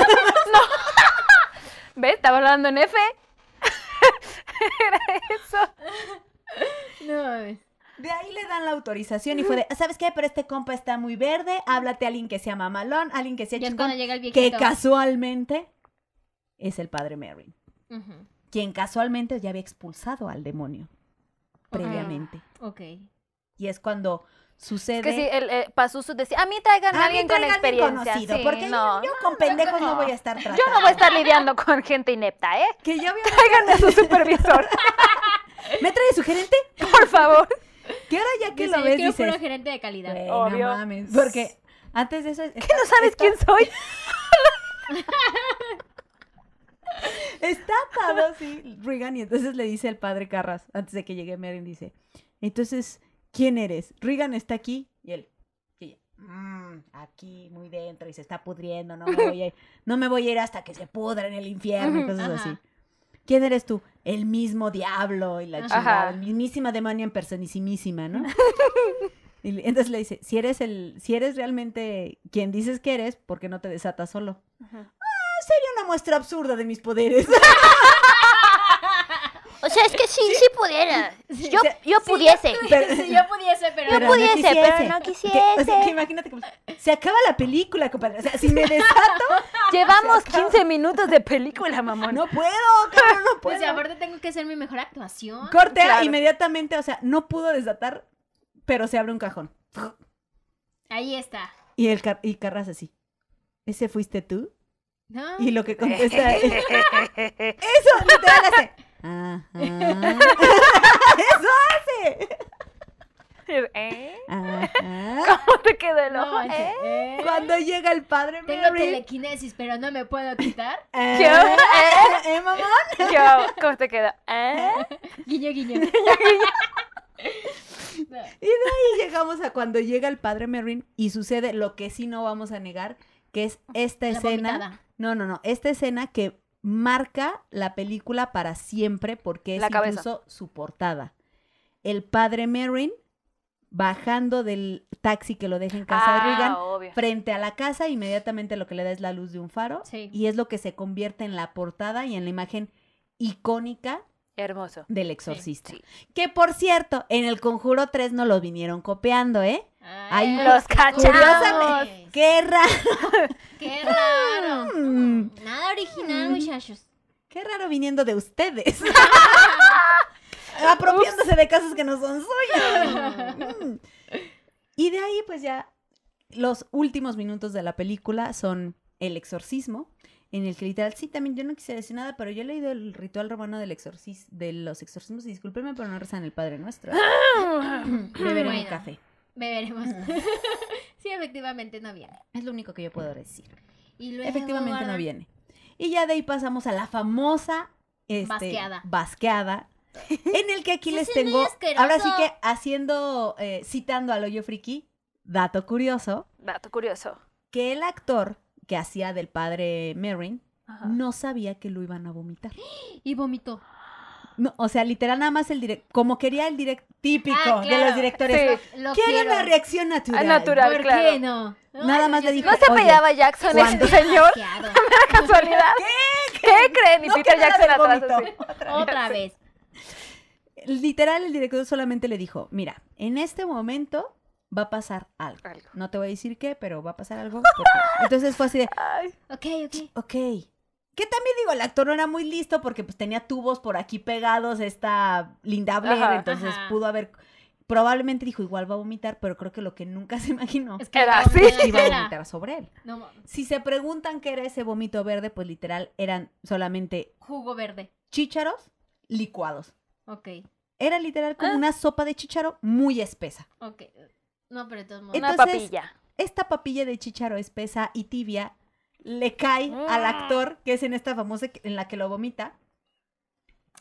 ¿Ves? Estaba hablando en F. Era eso. No mames. De ahí le dan la autorización y fue de, ¿sabes qué? Pero este compa está muy verde, háblate a alguien que se llama Malón, alguien que sea y cuando llega el que casualmente es el padre Mary. quien casualmente ya había expulsado al demonio previamente. Ok. Y es cuando sucede. Es que sí, el, eh, decía, a mí traigan a alguien con experiencia. porque yo, con pendejos no, voy a estar tratando. Yo no voy a estar lidiando con gente inepta, ¿eh? Que ya voy Traigan a su supervisor. ¿Me trae su gerente? Por favor. Que ahora ya que lo ves, yo soy un gerente de calidad. Obvio. No mames, porque antes de eso... ¿Qué no sabes quién soy? Está atado, sí, Rigan. y entonces le dice el padre Carras, antes de que llegue Meryn, dice, entonces ¿quién eres? Regan está aquí y él. Y mm, aquí muy dentro y se está pudriendo, no me voy a ir, no me voy a ir hasta que se pudra en el infierno y cosas así. ¿Quién eres tú? El mismo diablo y la chingada, mismísima demonia en personísimísima, ¿no? Y entonces le dice, si eres el, si eres realmente quien dices que eres, ¿por qué no te desatas solo? Ah, sería una muestra absurda de mis poderes. sí, sí, pudiera. yo, yo pudiese. yo pudiese, pero, no quisiese. imagínate se acaba la película, compadre. O sea, si me desato. Llevamos 15 minutos de película, mamón. No puedo, cabrón, no pues, puedo. O aparte tengo que hacer mi mejor actuación. Corte inmediatamente, o sea, no pudo desatar, pero se abre un cajón. Ahí está. Y el y Carras así. ¿Ese fuiste tú? No. Y lo que contesta es, Eso, literal hace. Ajá. ¡Eso hace! ¿Eh? ¿Cómo te quedó el ojo? ¿Eh? ¿eh? Cuando llega el padre Merrin? Tengo telequinesis, pero no me puedo quitar. Ah, ¿Eh? mamón? ¿cómo te quedó? ¿Eh? Guiño, guiño. Y de ahí llegamos a cuando llega el padre Merrin y sucede lo que sí no vamos a negar, que es ah, esta escena. No, no, no, esta escena que marca la película para siempre porque es incluso su portada. El padre Merrin bajando del taxi que lo deja en casa de ah, Regan frente a la casa, inmediatamente lo que le da es la luz de un faro y es lo que se convierte en la portada y en la imagen icónica Hermoso. Del exorcista. Que por cierto, en el Conjuro 3 no los vinieron copiando, ¿eh? Ay, los cachamos. Qué raro. Qué raro. Mm. Mm. Nada original, mm. muchachos. Qué raro viniendo de ustedes. Apropiándose de casos que no son suyos. Y de ahí, pues ya, los últimos minutos de la película son el exorcismo, en el que literal, sí, también yo no quisiera decir nada, pero yo he leído el ritual romano del exorcismo, de los exorcismos, y discúlpenme, pero no rezan el Padre Nuestro. Beberé café. Beberemos. sí, efectivamente no viene. Es lo único que yo puedo decir. Y efectivamente no viene. Y ya de ahí pasamos a la famosa este, basqueada. en el que aquí les tengo, ahora sí que haciendo, eh, citando al hoyo friki, dato curioso. Dato curioso. Que el actor que hacía del padre Merrin, no sabía que lo iban a vomitar. Y vomitó. o sea, literal, nada más el directo, como quería el directo típico ah, de los directores. Sí. Lo una reacción natural. Ah, natural, ¿Por claro. qué no? Nada más le dijo. ¿No se peleaba Jackson este señor? ¿Una casualidad? ¿Qué? ¿Qué, creen? Y Jackson atrás. Otra, vez. Literal, el director solamente le dijo: Mira, en este momento va a pasar algo. No te voy a decir qué, pero va a pasar algo. Entonces fue así de, ok, ok. Ok. Que también digo, el actor no era muy listo porque pues tenía tubos por aquí pegados, esta Linda Blair, entonces pudo haber... Probablemente dijo, igual va a vomitar, pero creo que lo que nunca se imaginó es que era así. Iba a vomitar sobre él. si se preguntan qué era ese vómito verde, pues literal eran solamente... Jugo verde. Chícharos licuados. Ok. Era literal como ah. una sopa de chícharo muy espesa. Ok. No, pero de todos modos. Entonces, papilla. Esta papilla de chícharo espesa y tibia le cae al mm. actor, que es en esta famosa en la que lo vomita.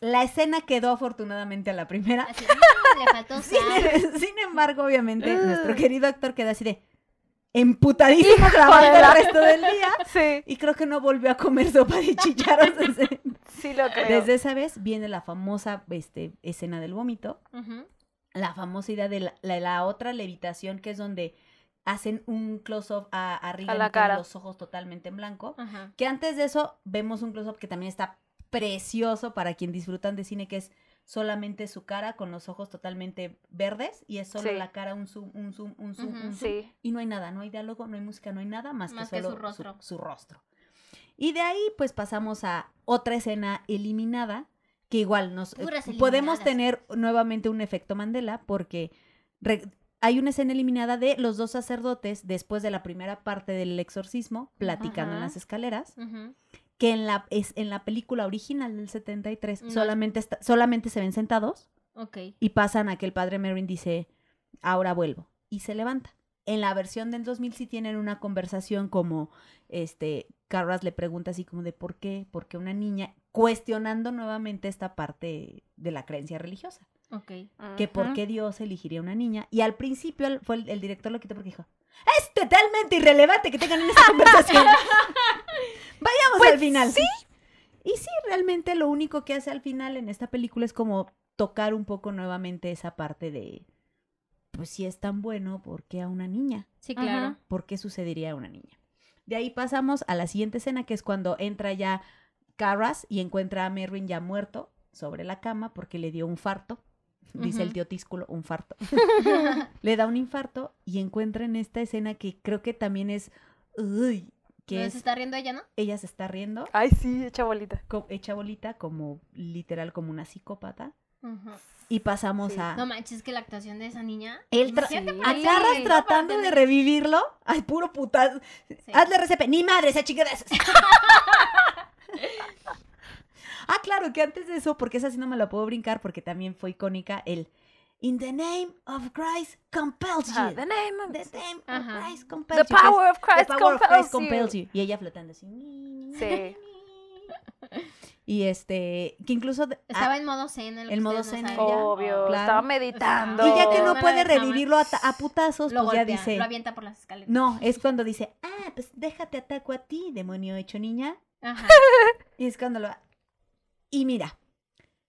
La escena quedó afortunadamente a la primera. le faltó em-, sin, embargo, obviamente, mm. nuestro querido actor queda así de emputadísimo trabajando el resto del día. Sí. Y creo que no volvió a comer sopa de chicharos. Desde, sí, lo creo. Desde esa vez viene la famosa este, escena del vómito la famosa idea de la, otra levitación, que es donde hacen un close-up arriba a la cara. los ojos totalmente en blanco. Que antes de eso vemos un close-up que también está precioso para quien disfrutan de cine, que es solamente su cara con los ojos totalmente verdes y es solo la cara, un zoom, un zoom, un zoom, Y no hay nada, no hay diálogo, no hay música, no hay nada más, que, rostro. su rostro. Y de ahí pues pasamos a otra escena eliminada que igual nos eh, podemos tener nuevamente un efecto Mandela porque hay una escena eliminada de los dos sacerdotes después de la primera parte del exorcismo platicando en las escaleras. Que en la, en la película original del 73 solamente, solamente se ven sentados. Okay. Y pasan a que el padre Merrin dice, ahora vuelvo. Y se levanta. En la versión del 2000 sí tienen una conversación como, este, Carras le pregunta así como de por qué, porque una niña, cuestionando nuevamente esta parte de la creencia religiosa. Ok. Que por qué Dios elegiría una niña. Y al principio fue el, director lo quitó porque dijo, es totalmente irrelevante que tengan esa conversación. Vayamos pues al final. Sí. Y sí, realmente lo único que hace al final en esta película es como tocar un poco nuevamente esa parte de, pues si es tan bueno, ¿por qué a una niña? Sí, claro. ¿Por qué sucedería a una niña? De ahí pasamos a la siguiente escena, que es cuando entra ya Carras y encuentra a Merwin ya muerto sobre la cama porque le dio un farto. Dice el tío Tísculo, un farto. le da un infarto y encuentra en esta escena que creo que también es. Uy, que se está riendo ella, ¿no? Ella se está riendo. Ay, sí, hecha bolita. hecha bolita, como literal, como una psicópata. Y pasamos a. No manches, que la actuación de esa niña. Él Carras tratando de revivirlo. Ay, puro putazo Hazle RCP. Ni madre, esa chica ah, claro, que antes de eso, porque esa sí no me la puedo brincar, porque también fue icónica el In the name of Christ compels ah, you. Ah, the name the name Christ compels the Power of Christ the power of Christ compels you. Y ella flotando así. Sí. Y este, que incluso. Ah, estaba en modo zen. el modo zen. obvio, estaba meditando. Y ya que no puede revivirlo a, putazos, lo pues ya dice. Lo avienta por las escaleras. No, es cuando dice, ah, pues déjate ataco a ti, demonio hecho niña. y es Y mira,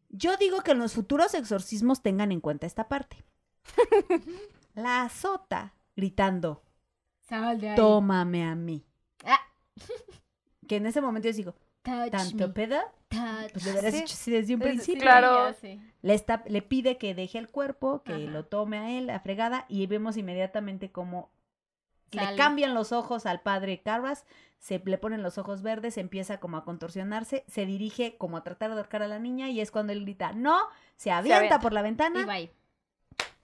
yo digo que en los futuros exorcismos tengan en cuenta esta parte. la azota gritando, tómame a mí. Ah. que en ese momento yo digo, tanto pedo, pues desde un principio. Le, pide que deje el cuerpo, que lo tome a él, la fregada, y vemos inmediatamente cómo le cambian los ojos al padre Carras, se le ponen los ojos verdes, empieza como a contorsionarse, se dirige como a tratar de ahorcar a la niña y es cuando él grita, no, se avienta, por la ventana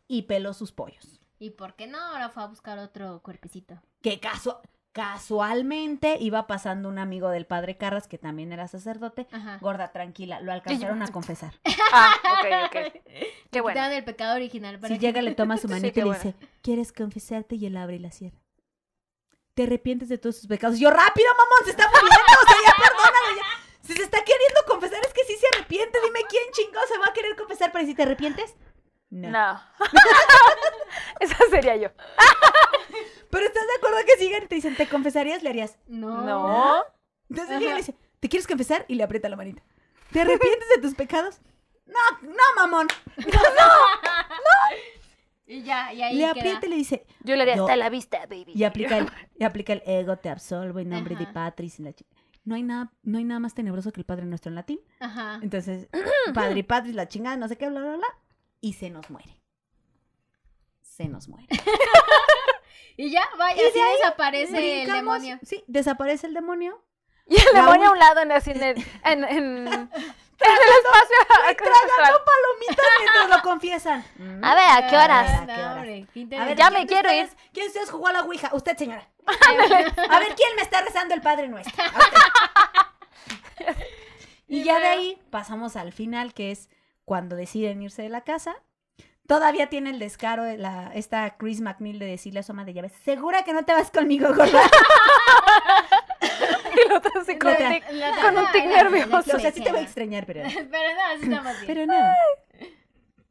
y, peló sus pollos. ¿Y por qué no? Ahora fue a buscar otro cuerpecito. ¿Qué caso? casualmente iba pasando un amigo del padre Carras, que también era sacerdote, gorda, tranquila, lo alcanzaron a confesar. Ah, ok, ok. Qué bueno. del pecado original. si llega, le toma su manita y dice, ¿quieres confesarte? Y él abre y la cierra te arrepientes de todos tus pecados. yo, rápido, mamón, se está muriendo, o sea, ya perdónalo, Si se está queriendo confesar, es que sí se arrepiente, dime quién chingón se va a querer confesar, pero si te arrepientes, no. no. Esa sería yo. pero ¿estás de acuerdo que sigan y te dicen, ¿te confesarías? Le harías, no. No. Entonces le dice, ¿te quieres confesar? Y le aprieta la manita. ¿Te arrepientes de tus pecados? No, no, mamón. No, no, no. Y ya, y ahí Le apriete y le dice. Yo le haría hasta la vista, baby. Y aplica el, aplica el ego, te absolvo en nombre de Patris. La no hay, nada, no hay nada más tenebroso que el Padre Nuestro en latín. Ajá. Entonces, Padre y Patris, la chingada, no sé qué, bla, bla, bla. Y se nos muere. Se nos muere. y ya, vaya, y desaparece el demonio. Sí, desaparece el demonio. Y el demonio a un lado en, así, en Tragando, tragando palomitas mientras lo confiesan. Mm. A ver, ¿a qué horas? ¿a ya me quiero ir. ¿Quién ustedes jugó a la Ouija? Usted, señora. A ver, ¿quién me está rezando el Padre Nuestro? Y, ya de ahí pasamos al final, que es cuando deciden irse de la casa. Todavía tiene el descaro esta Chris McNeil de decirle a su de llaves, ¿segura que no te vas conmigo, gorda? con, un tic nervioso. O sea, te va a extrañar, pero. pero no, bien. Pero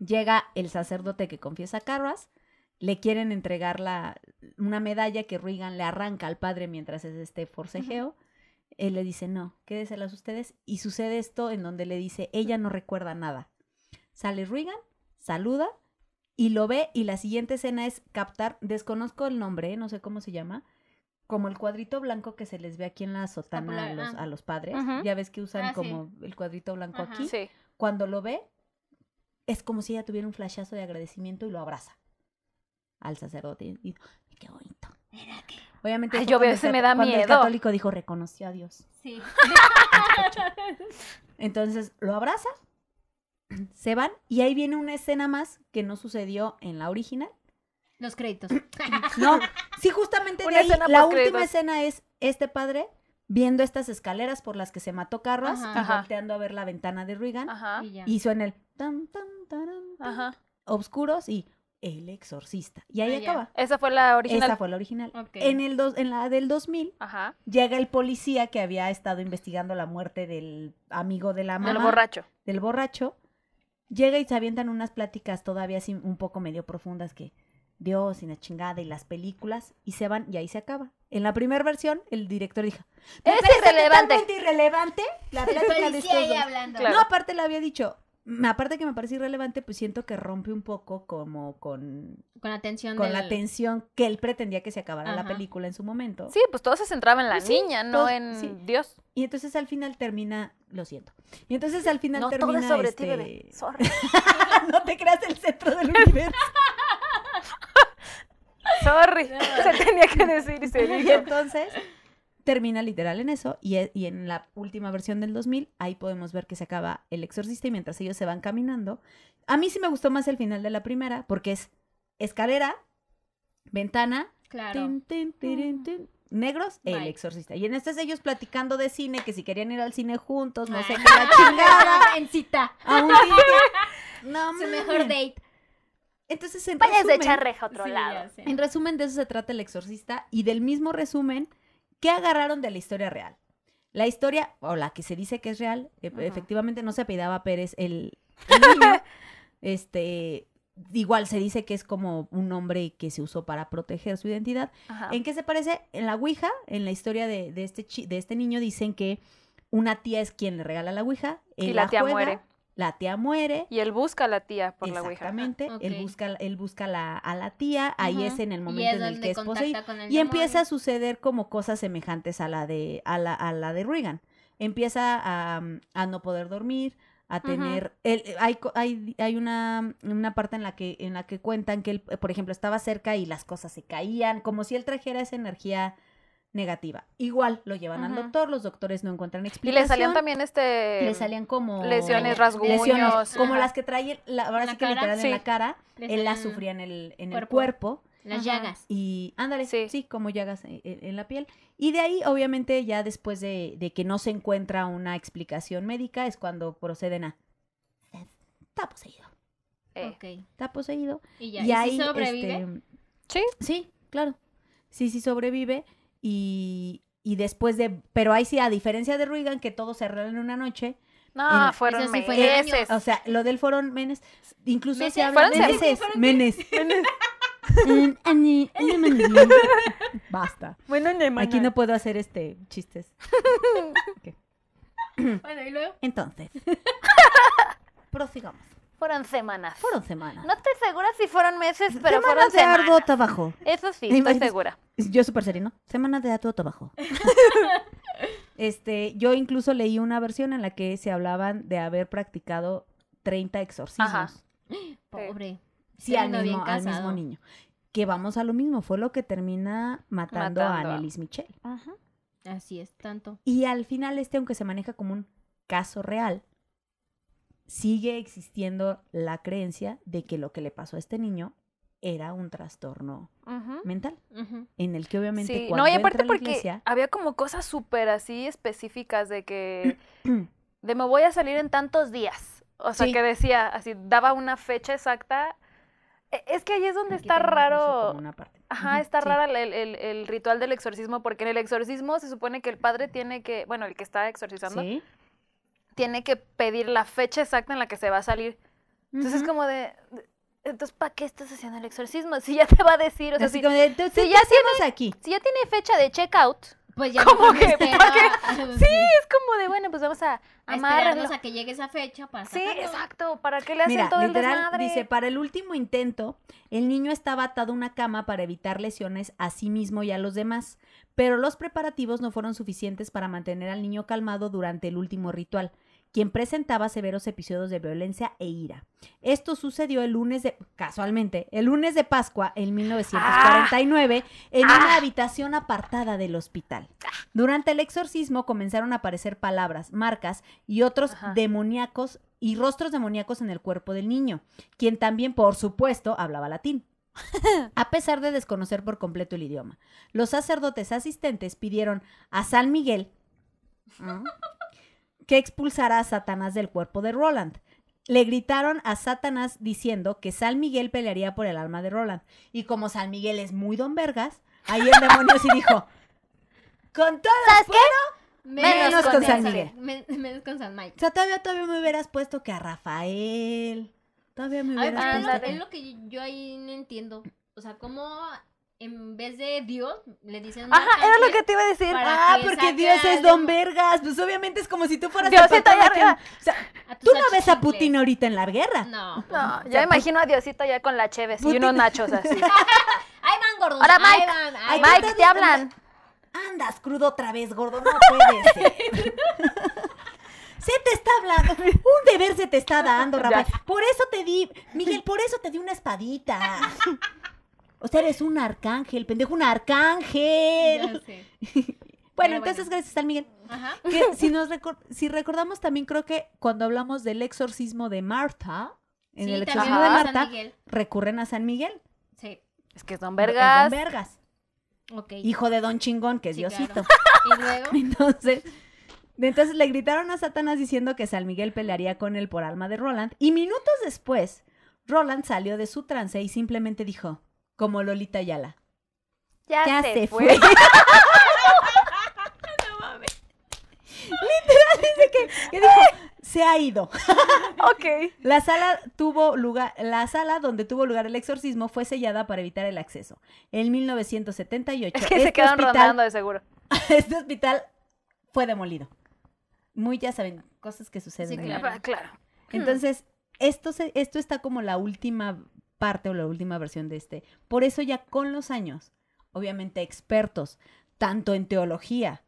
Llega el sacerdote que confiesa a Carras, le quieren entregar la, una medalla que Ruigan le arranca al padre mientras es este forcejeo. Él le dice, no, quédeselas ustedes. Y sucede esto en donde le dice, ella no recuerda nada. Sale Ruigan, saluda y lo ve y la siguiente escena es captar, desconozco el nombre, no sé cómo se llama, como el cuadrito blanco que se les ve aquí en la sotana ah. a los, padres. Ya ves que usan ah, como el cuadrito blanco aquí. Cuando lo ve, es como si ella tuviera un flashazo de agradecimiento y lo abraza al sacerdote. Y, qué bonito. Obviamente. yo me da miedo. El católico dijo, reconoció a Dios. Sí. Entonces lo abraza, se van, y ahí viene una escena más que no sucedió en la original, los créditos. No, sí, justamente de ahí, la última escena es este padre viendo estas escaleras por las que se mató Carras y volteando a ver la ventana de Regan. Ajá. Y, suena el tan, tan, tan tan, oscuros y el exorcista. Y ahí ah, acaba. Esa fue la original. Esa fue la original. En, el dos, en la del 2000 Ajá. llega el policía que había estado investigando la muerte del amigo de la mamá. Del borracho. Del borracho. Llega y se avientan unas pláticas todavía así un poco medio profundas que Dios y la chingada y las películas y se van y ahí se acaba. En la primera versión, el director dijo: Es irrelevante. totalmente irrelevante la No, aparte le había dicho. Mm, aparte que me parece irrelevante, pues siento que rompe un poco como con, Con la atención con la tensión que él pretendía que se acabara la película en su momento. Sí, pues todo se centraba en la pues no en Dios. Y entonces al final termina, lo siento. Y entonces al final termina sobre este no te creas el centro del universo. Sorry, se tenía que decir y entonces termina literal en eso y, e, en la última versión del 2000 ahí podemos ver que se acaba el exorcista y mientras ellos se van caminando. A mí sí me gustó más el final de la primera porque es escalera, ventana, claro. Mm. negros el exorcista. Y en este es ellos platicando de cine, que si querían ir al cine juntos, no sé ah. qué chingada. En No, Su mejor date. Entonces, en resumen, echar reja a otro lado. En resumen, de eso se trata el exorcista y del mismo resumen ¿qué agarraron de la historia real. La historia, o la que se dice que es real, e-, efectivamente no se apellidaba Pérez el, niño. este, igual se dice que es como un nombre que se usó para proteger su identidad. ¿En qué se parece? En la Ouija, en la historia de, este, de este niño, dicen que una tía es quien le regala la Ouija. y la, tía muere la tía muere. Y él busca a la tía por la Ouija. Exactamente, él busca, él busca a la tía, ahí es en el momento en el que es poseído. Y empieza a suceder como cosas semejantes a la de, a la, a la de Regan. Empieza mm, a, no poder dormir, a tener. Eh, hay, hay, hay una, una, parte en la que, en la que cuentan que él, por ejemplo, estaba cerca y las cosas se caían, como si él trajera esa energía negativa. Igual lo llevan al doctor, los doctores no encuentran explicación. Y le salían también este le salían como lesiones, rasguños, lesiones, como las que trae la, ahora sí que cara, literal en la cara, él las sufría en el en cuerpo. el cuerpo. Las llagas. Y ándale, sí, como llagas eh, eh, en, la piel. Y de ahí, obviamente, ya después de, que no se encuentra una explicación médica, es cuando proceden a. Está poseído. Eh. Está poseído. Y, ya. ¿Y, ahí, este, sobrevive? sí. Sí, claro. Sí, sí sobrevive y, y después de, pero ahí sí, a diferencia de Ruigan que todo cerraron en una noche. No, en, fueron sí meses. O sea, lo del fueron menes, incluso meses, se habla meses, menes. menes. Basta. Bueno, aquí no puedo hacer este chistes. Okay. Bueno, y luego. Entonces, prosigamos. Fueron semanas. Fueron semanas. No estoy segura si fueron meses, pero semanas de arduo trabajo. Eso sí, estoy segura. Yo súper ¿no? Semanas de arduo trabajo. este, yo incluso leí una versión en la que se hablaban de haber practicado 30 exorcismos. Pobre. Sí, al, mismo, niño. Que vamos a lo mismo, fue lo que termina matando, a Annelies Michel. Ajá. Así es, tanto. Y al final este, aunque se maneja como un caso real, sigue existiendo la creencia de que lo que le pasó a este niño era un trastorno mental, en el que obviamente sí. no y aparte porque había como cosas súper así específicas de que de me voy a salir en tantos días, o sea que decía así daba una fecha exacta, e, es que ahí es donde está raro, una parte. ajá, está raro el, el, el, ritual del exorcismo porque en el exorcismo se supone que el padre tiene que, bueno, el que está exorcizando tiene que pedir la fecha exacta en la que se va a salir. Entonces es como de, entonces, ¿para qué estás haciendo el exorcismo? Si ya te va a decir, si, ya tienes aquí. Si ya tiene fecha de checkout, pues ya que, sí, es como de, bueno, pues vamos a, a a que llegue esa fecha para Sí, exacto, ¿para qué le hacen todo el desmadre? dice, para el último intento, el niño estaba atado a una cama para evitar lesiones a sí mismo y a los demás, pero los preparativos no fueron suficientes para mantener al niño calmado durante el último ritual quien presentaba severos episodios de violencia e ira. Esto sucedió el lunes de, casualmente, el lunes de Pascua en 1949 ah. en una ah. habitación apartada del hospital. Durante el exorcismo comenzaron a aparecer palabras, marcas y otros demoníacos y rostros demoníacos en el cuerpo del niño, quien también, por supuesto, hablaba latín. a pesar de desconocer por completo el idioma, los sacerdotes asistentes pidieron a San Miguel ¿Mm? que expulsara a Satanás del cuerpo de Roland. Le gritaron a Satanás diciendo que San Miguel pelearía por el alma de Roland. Y como San Miguel es muy don vergas, ahí el demonio sí dijo, con todo puedo, menos, con, San Miguel. menos con San Mike. O sea, todavía, todavía me hubieras puesto que a Rafael. Todavía me hubieras Ay, puesto. Es lo que yo ahí no entiendo. O sea, ¿cómo en vez de Dios, le dicen. Ajá, era lo que te iba a decir. Ah, porque Dios es Don Vergas. Pues obviamente es como si tú fueras Diosito allá arriba. O sea, tú no ves a Putin ahorita en la guerra. No. Pues, no, yo imagino a Diosito ya con la Cheves y unos nachos así. ahí van, gordos. Ahora, Mike. Ahí van, ahí Mike, te hablan. Andas crudo otra vez, gordo. No puedes. se te está hablando, un deber se te está dando, Rafael. Por eso te di, Miguel, por eso te di una espadita. O sea, eres un arcángel, pendejo, un arcángel. bueno, entonces gracias San Miguel. Ajá. si, nos si recordamos también creo que cuando hablamos del exorcismo de Marta, en el exorcismo de Marta, recurren a San Miguel. Sí. Es que es Don e-, vergas. Don e-, vergas. Hijo de don chingón, que es Diosito. Y luego. Entonces, entonces le gritaron a Satanás diciendo que San Miguel pelearía con él por alma de Roland. Y minutos después, Roland salió de su trance y simplemente dijo: como Lolita Ayala. Ya, se, fue. Literal dice que, se ha ido. ok. La sala tuvo lugar, la sala donde tuvo lugar el exorcismo fue sellada para evitar el acceso. En 1978. Es que se este quedaron hospital, de seguro. Este hospital fue demolido. Muy, ya saben, cosas que suceden. Sí, claro, Entonces, esto, esto está como la última parte o la última versión de este. Por eso ya con los años, obviamente expertos, tanto en teología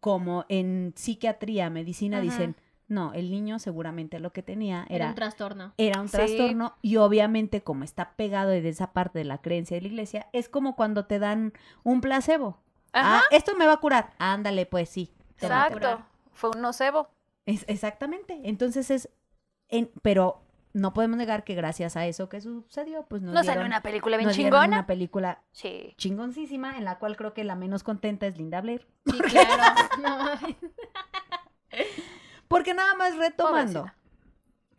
como en psiquiatría, medicina, dicen, no, el niño seguramente lo que tenía era, era un trastorno. Era un trastorno y obviamente como está pegado de esa parte de la creencia de la iglesia, es como cuando te dan un placebo. Ah, esto me va a curar. Ándale, pues sí. Exacto. Fue un nocebo. Es, exactamente. Entonces es, pero no podemos negar que gracias a eso que sucedió, pues nos, salió una película bien chingona. Una película chingoncísima, en la cual creo que la menos contenta es Linda Blair. Sí, claro. Porque nada más retomando,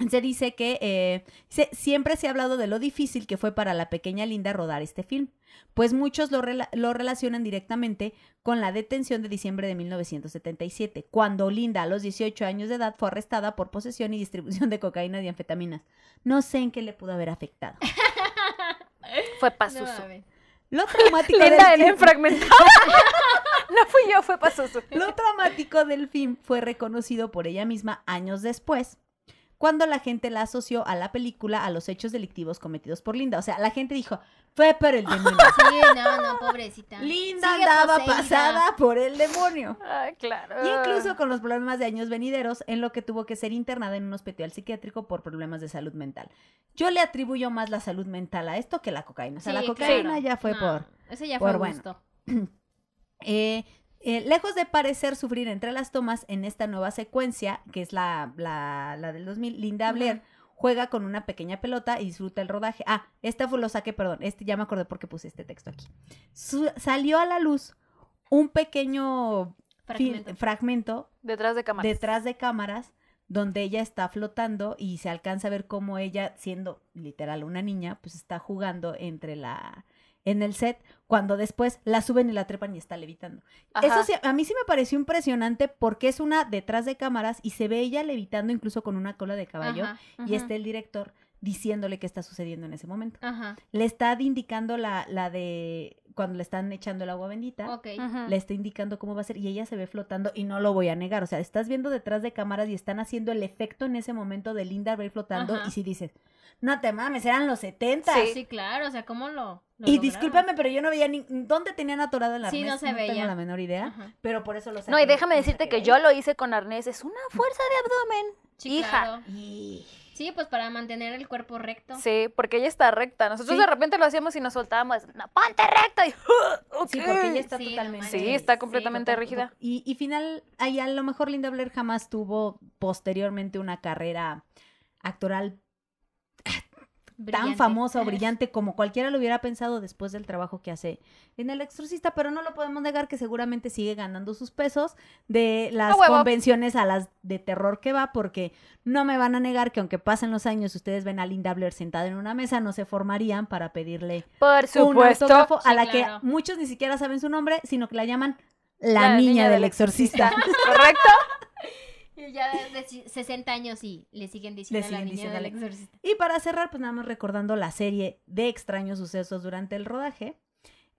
se dice que eh, siempre se ha hablado de lo difícil que fue para la pequeña Linda rodar este film, pues muchos lo, relacionan directamente con la detención de diciembre de 1977, cuando Linda a los 18 años de edad fue arrestada por posesión y distribución de cocaína y anfetaminas. No sé en qué le pudo haber afectado. fue pasoso. lo traumático no fui yo, fue pasoso. Lo traumático del film fue reconocido por ella misma años después cuando la gente la asoció a la película a los hechos delictivos cometidos por Linda. O sea, la gente dijo, fue por el demonio. Sí, no, no, pobrecita. Linda andaba pasada por el demonio. Ah, claro. Y incluso con los problemas de años venideros, en lo que tuvo que ser internada en un hospital psiquiátrico por problemas de salud mental. Yo le atribuyo más la salud mental a esto que la cocaína. O sea, la cocaína ya fue por. Ese ya fue por, Eh, eh, lejos de parecer sufrir entre las tomas en esta nueva secuencia, que es la, del 2000, Linda Blair juega con una pequeña pelota y disfruta el rodaje. Ah, esta fue lo saqué, perdón, este ya me acordé porque puse este texto aquí. salió a la luz un pequeño fragmento. fragmento detrás de cámaras. Detrás de cámaras donde ella está flotando y se alcanza a ver cómo ella, siendo literal una niña, pues está jugando entre la, en el set cuando después la suben y la trepan y está levitando. Eso a mí sí me pareció impresionante porque es una detrás de cámaras y se ve ella levitando incluso con una cola de caballo y está el director diciéndole qué está sucediendo en ese momento. Le está indicando la, la de cuando le están echando el agua bendita, le está indicando cómo va a ser y ella se ve flotando y no lo voy a negar, o sea, estás viendo detrás de cámaras y están haciendo el efecto en ese momento de Linda ver flotando y si dices, no te mames, eran los 70. Sí, claro, o sea, ¿cómo lo... y discúlpame, pero yo no veía ni... ¿Dónde tenían atorado el arnés? Sí, no se no veía. tengo la menor idea, pero por eso lo sé. No, y déjame decirte que, yo lo hice con arnés, es una fuerza de abdomen. Sí, Hija. Sí, pues para mantener el cuerpo recto. Sí, porque ella está recta. Nosotros de repente lo hacíamos y nos soltábamos. No, ponte recta. Y, Sí, porque ella está totalmente. Sí, está completamente rígida. Y, y final, ahí a lo mejor Linda Blair jamás tuvo posteriormente una carrera actoral tan famosa o brillante como cualquiera lo hubiera pensado después del trabajo que hace en El Exorcista, pero no lo podemos negar que seguramente sigue ganando sus pesos de las convenciones a las de terror que va, porque no me van a negar que aunque pasen los años, ustedes ven a Linda Blair sentada en una mesa, no se formarían para pedirle un autógrafo a la que muchos ni siquiera saben su nombre, sino que la llaman la, niña, del, exorcista. ¿Correcto? Y ya de 60 años y le siguen diciendo la Y para cerrar, pues nada más recordando la serie de extraños sucesos durante el rodaje,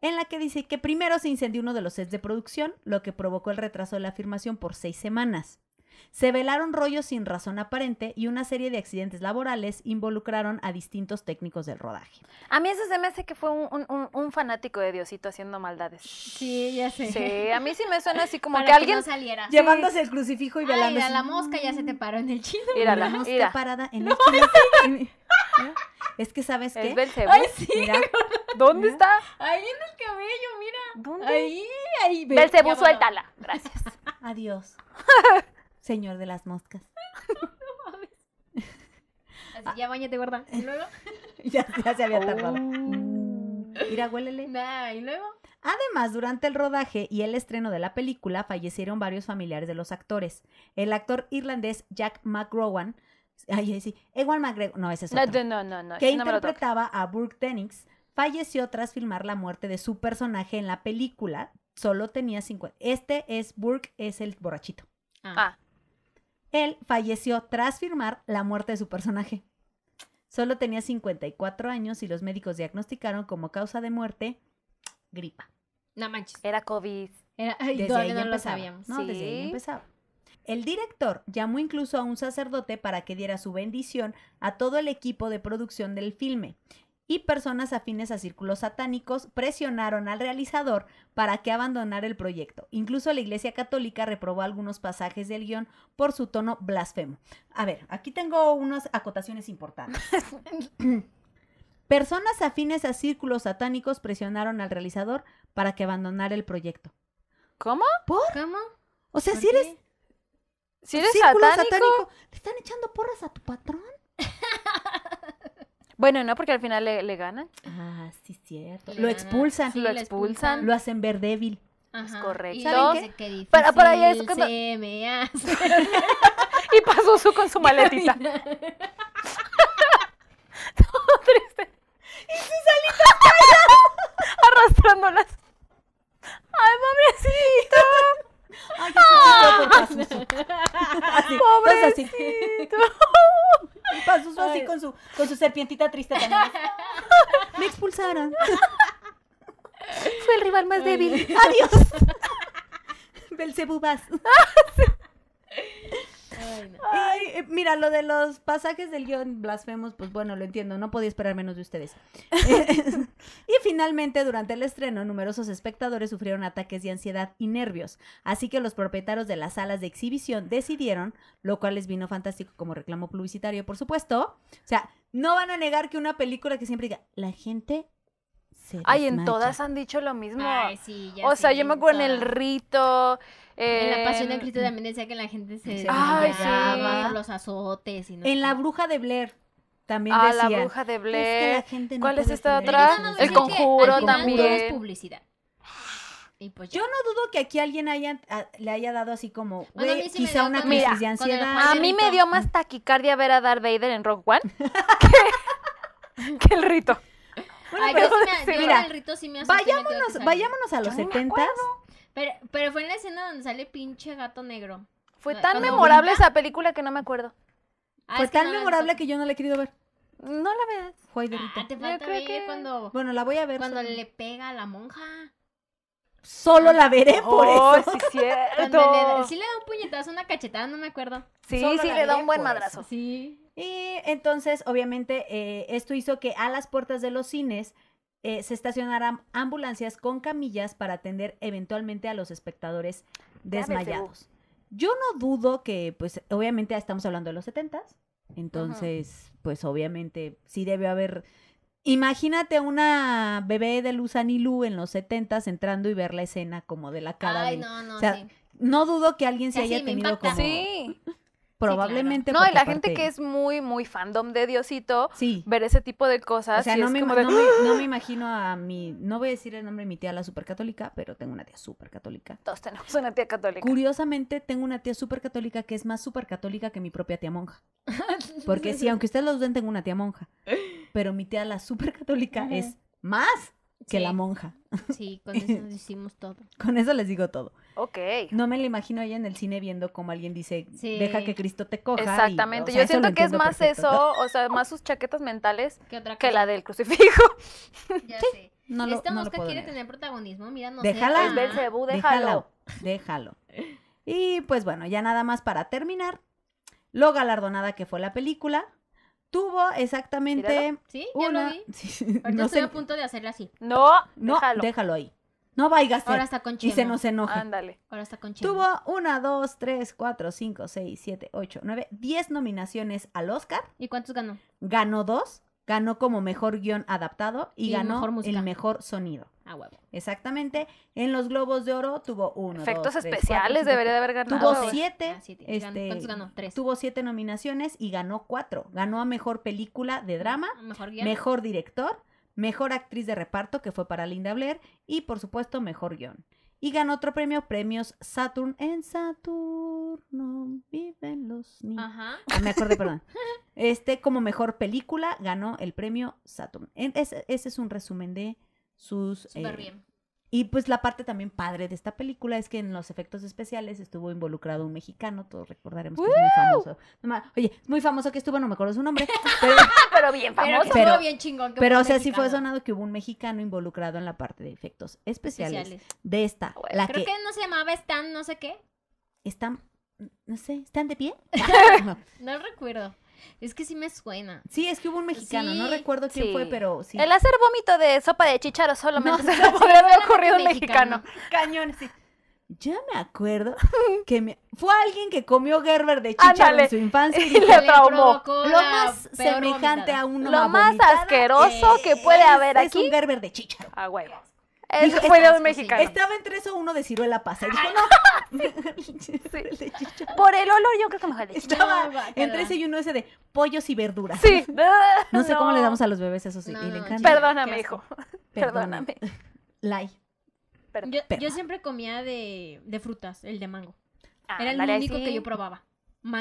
en la que dice que primero se incendió uno de los sets de producción, lo que provocó el retraso de la afirmación por seis semanas. Se velaron rollos sin razón aparente y una serie de accidentes laborales involucraron a distintos técnicos del rodaje. A mí eso se me hace que fue un, fanático de Diosito haciendo maldades. Sí, ya sé. Sí, a mí sí me suena así como que, alguien saliera. llevándose el crucifijo y velando. Mira, la mosca ya se te paró en el chino. Mira, la mosca mira. parada en el chino. Este ¿Eh? Es que sabes qué. Es sí. ¿Dónde está? Ahí en el cabello, mira. ¿Dónde? Ahí, ahí. Belcebú, suéltala. Gracias. Adiós. señor de las moscas. no mames. Así, ya bañate, gorda. Ah. ¿Y luego? ya, se había tardado. Oh. Mira, huélele. Nah, ¿y luego? Además, durante el rodaje y el estreno de la película fallecieron varios familiares de los actores. El actor irlandés Jack McGrawan, ay, sí, Ewan McGregor, no, ese es otro, no, no, no, que interpretaba a Burke Dennings, falleció tras filmar la muerte de su personaje en la película. Solo tenía 50. Este es Burke, es el borrachito. ah. Él falleció tras firmar la muerte de su personaje. Solo tenía 54 años y los médicos diagnosticaron como causa de muerte gripa. No manches. Era COVID. desde ahí no No, desde ahí empezaba. El director llamó incluso a un sacerdote para que diera su bendición a todo el equipo de producción del filme y personas afines a círculos satánicos presionaron al realizador para que abandonara el proyecto. Incluso la Iglesia Católica reprobó algunos pasajes del guión por su tono blasfemo. A ver, aquí tengo unas acotaciones importantes. Personas afines a círculos satánicos presionaron al realizador para que abandonara el proyecto. ¿Cómo? ¿Por? ¿Cómo? O sea, si eres... Si eres satánico, te están echando porras a tu patrón. Bueno, no, porque al final le, le ganan. Ah, sí, cierto. lo expulsan. lo expulsan. Lo hacen ver débil. Ajá. Es correcto. Y qué? Para, es cuando... me hace. y pasó su con su maletita. Todo triste. Y sus alitas arrastrándolas. Ay, mami, sí. Así, Pobrecito. Pasó así con su, con su serpientita triste también. Me expulsaron. Fue el rival más débil. Adiós. Belcebubas Ay, eh, mira, lo de los pasajes del guión blasfemos, pues bueno, lo entiendo, no podía esperar menos de ustedes. y finalmente, durante el estreno, numerosos espectadores sufrieron ataques de ansiedad y nervios, así que los propietarios de las salas de exhibición decidieron, lo cual les vino fantástico como reclamo publicitario, por supuesto, o sea, no van a negar que una película que siempre diga, la gente Ay, en todas han dicho lo mismo. Ay, sí, ya o sea, yo me acuerdo en el rito. En la pasión de em, Cristo también decía que la gente se Ay, sí. los azotes. Y no en la bruja de Blair. También ah, decía, la bruja de Blair. Es que no ¿Cuál es esta otra? el conjuro también. es publicidad. Y pues yo no dudo que aquí alguien haya, le haya dado así como, quizá una crisis de ansiedad. A mí me dio más ah. taquicardia ver a Darth Vader en Rogue One que el rito. Bueno, pero Vayámonos, vayámonos a los setentas. Pero, pero fue en la escena donde sale pinche gato negro. Fue ah, tan memorable esa película que no me acuerdo. Ah, fue tan memorable que yo no la he querido ver. No la veas. Fue de ah, que... cuando. Bueno, la voy a ver. Cuando le pega a la monja. Solo la veré oh, por oh, eso. Sí, cierto. Le, sí le da un puñetazo, una cachetada, no me acuerdo. Sí, sí, le da un buen madrazo. Sí. Y entonces, obviamente, eh, esto hizo que a las puertas de los cines eh, se estacionaran ambulancias con camillas para atender eventualmente a los espectadores desmayados. Yo no dudo que, pues, obviamente estamos hablando de los setentas, entonces, pues, obviamente, sí debe haber... Imagínate una bebé de Luz Anilú en los setentas entrando y ver la escena como de la cara. no, No dudo que alguien se haya tenido como... Sí probablemente. No, y la gente que es muy, muy fandom de Diosito, sí. ver ese tipo de cosas. O sea, no, me, imagino a mi, no voy a decir el nombre de mi tía, la supercatólica pero tengo una tía supercatólica Todos tenemos una tía católica. Curiosamente, tengo una tía supercatólica que es más supercatólica que mi propia tía monja. Porque sí, aunque ustedes lo den tengo una tía monja. Pero mi tía, la supercatólica es más que la monja. Sí, con eso nos hicimos todo. con eso les digo todo. Ok. No me lo imagino ella en el cine viendo como alguien dice, deja que Cristo te coja. Exactamente. Yo siento que es más eso, o sea, más sus chaquetas mentales que la del crucifijo. Ya sé. Esta mosca quiere tener protagonismo, mira, no déjala. déjalo. Déjalo. déjalo. Y pues bueno, ya nada más para terminar, lo galardonada que fue la película, tuvo exactamente ¿Sí? una... Sí, no estoy a punto de hacerle así. No, no déjalo. ahí. No vayas Ahora está con Y se nos enoja. Ándale. Ahora está con Tuvo una, dos, tres, cuatro, cinco, seis, siete, ocho, nueve, diez nominaciones al Oscar. ¿Y cuántos ganó? Ganó dos. Ganó como mejor guión adaptado y, ganó el mejor sonido. Exactamente. En los Globos de Oro tuvo uno. Efectos especiales debería de haber ganado. Tuvo ah, siete. Ah, este, tuvo siete nominaciones y ganó cuatro. Ganó a mejor película de drama, mejor, director, mejor actriz de reparto, que fue para Linda Blair, y por supuesto, mejor guión. Y ganó otro premio, premios Saturn. En Saturno viven los niños. Ajá. Ah, me acordé, perdón. Este, como mejor película, ganó el premio Saturn. ese es un resumen de eh, y pues la parte también padre de esta película es que en los efectos especiales estuvo involucrado un mexicano, todos recordaremos que es muy famoso. Oye, muy famoso que estuvo, no me acuerdo su nombre, pero, bien famoso. Pero, bien chingón. pero o sea, sí fue sonado que hubo un mexicano involucrado en la parte de efectos especiales, de esta. creo que... no se llamaba Stan, no sé qué. Stan, no sé, ¿Stan de pie? no recuerdo. Es que sí me suena. Sí, es que hubo un mexicano, no recuerdo quién fue, pero sí. El hacer vómito de sopa de chicharo solamente no, se le podría haber ocurrido un mexicano. Cañón, sí. Ya me acuerdo que me... fue alguien que comió Gerber de chicharo en su infancia y, le, traumó. Lo más semejante a Lo más asqueroso que puede haber es aquí. Es un Gerber de chicharo. A ah, eso fue de mexicano. Estaba entre eso uno de ciruela pasa. Dijo, no. Por el olor, yo creo que mejor Estaba entre ese y uno ese de pollos y verduras. Sí. no sé cómo le damos a los bebés eso sí. y le encanta. Perdóname, hijo. Perdóname. Lai. Yo, siempre comía de, de frutas, el de mango. Era el único que yo probaba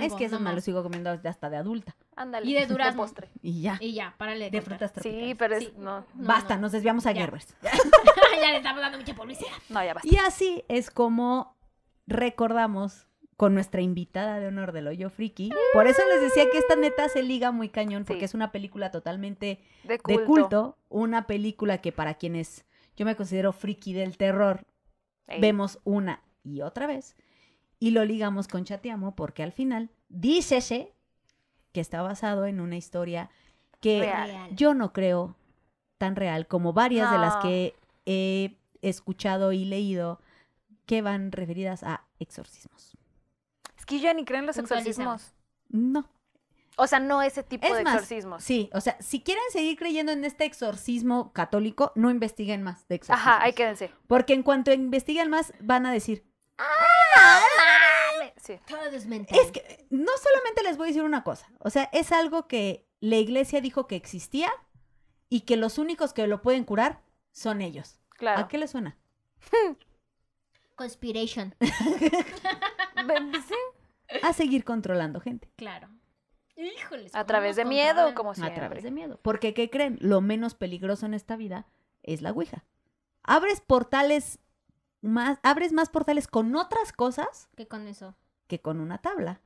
es que eso me lo sigo comiendo hasta de adulta. Ándale. Y de durazno. postre. Y ya. Y ya, párale. De, frutas tropicales. Sí, pero es, No. Basta, nos desviamos a ya. ya le estamos dando mucha publicidad. No, ya basta. Y así es como recordamos con nuestra invitada de honor del hoyo friki. Por eso les decía que esta neta se liga muy cañón, porque es una película totalmente de culto. Una película que para quienes yo me considero friki del terror, vemos una y otra vez y lo ligamos con Chateamo porque al final dícese que está basado en una historia que yo no creo tan real como varias de las que he escuchado y leído que van referidas a exorcismos. Es que yo ni creo en los exorcismos. No. O sea, no ese tipo de exorcismos. Sí, o sea, si quieren seguir creyendo en este exorcismo católico, no investiguen más de exorcismos. Ajá, ahí quédense. Porque en cuanto investiguen más, van a decir, ¡Ah! es que no solamente les voy a decir una cosa, o sea, es algo que la iglesia dijo que existía y que los únicos que lo pueden curar son ellos. Claro. ¿A qué le suena? Conspiration. A seguir controlando gente. Claro. Híjoles. A través de miedo, como A través de miedo. Porque, ¿qué creen? Lo menos peligroso en esta vida es la Ouija. Abres portales más, abres más portales con otras cosas. Que con eso que con una tabla.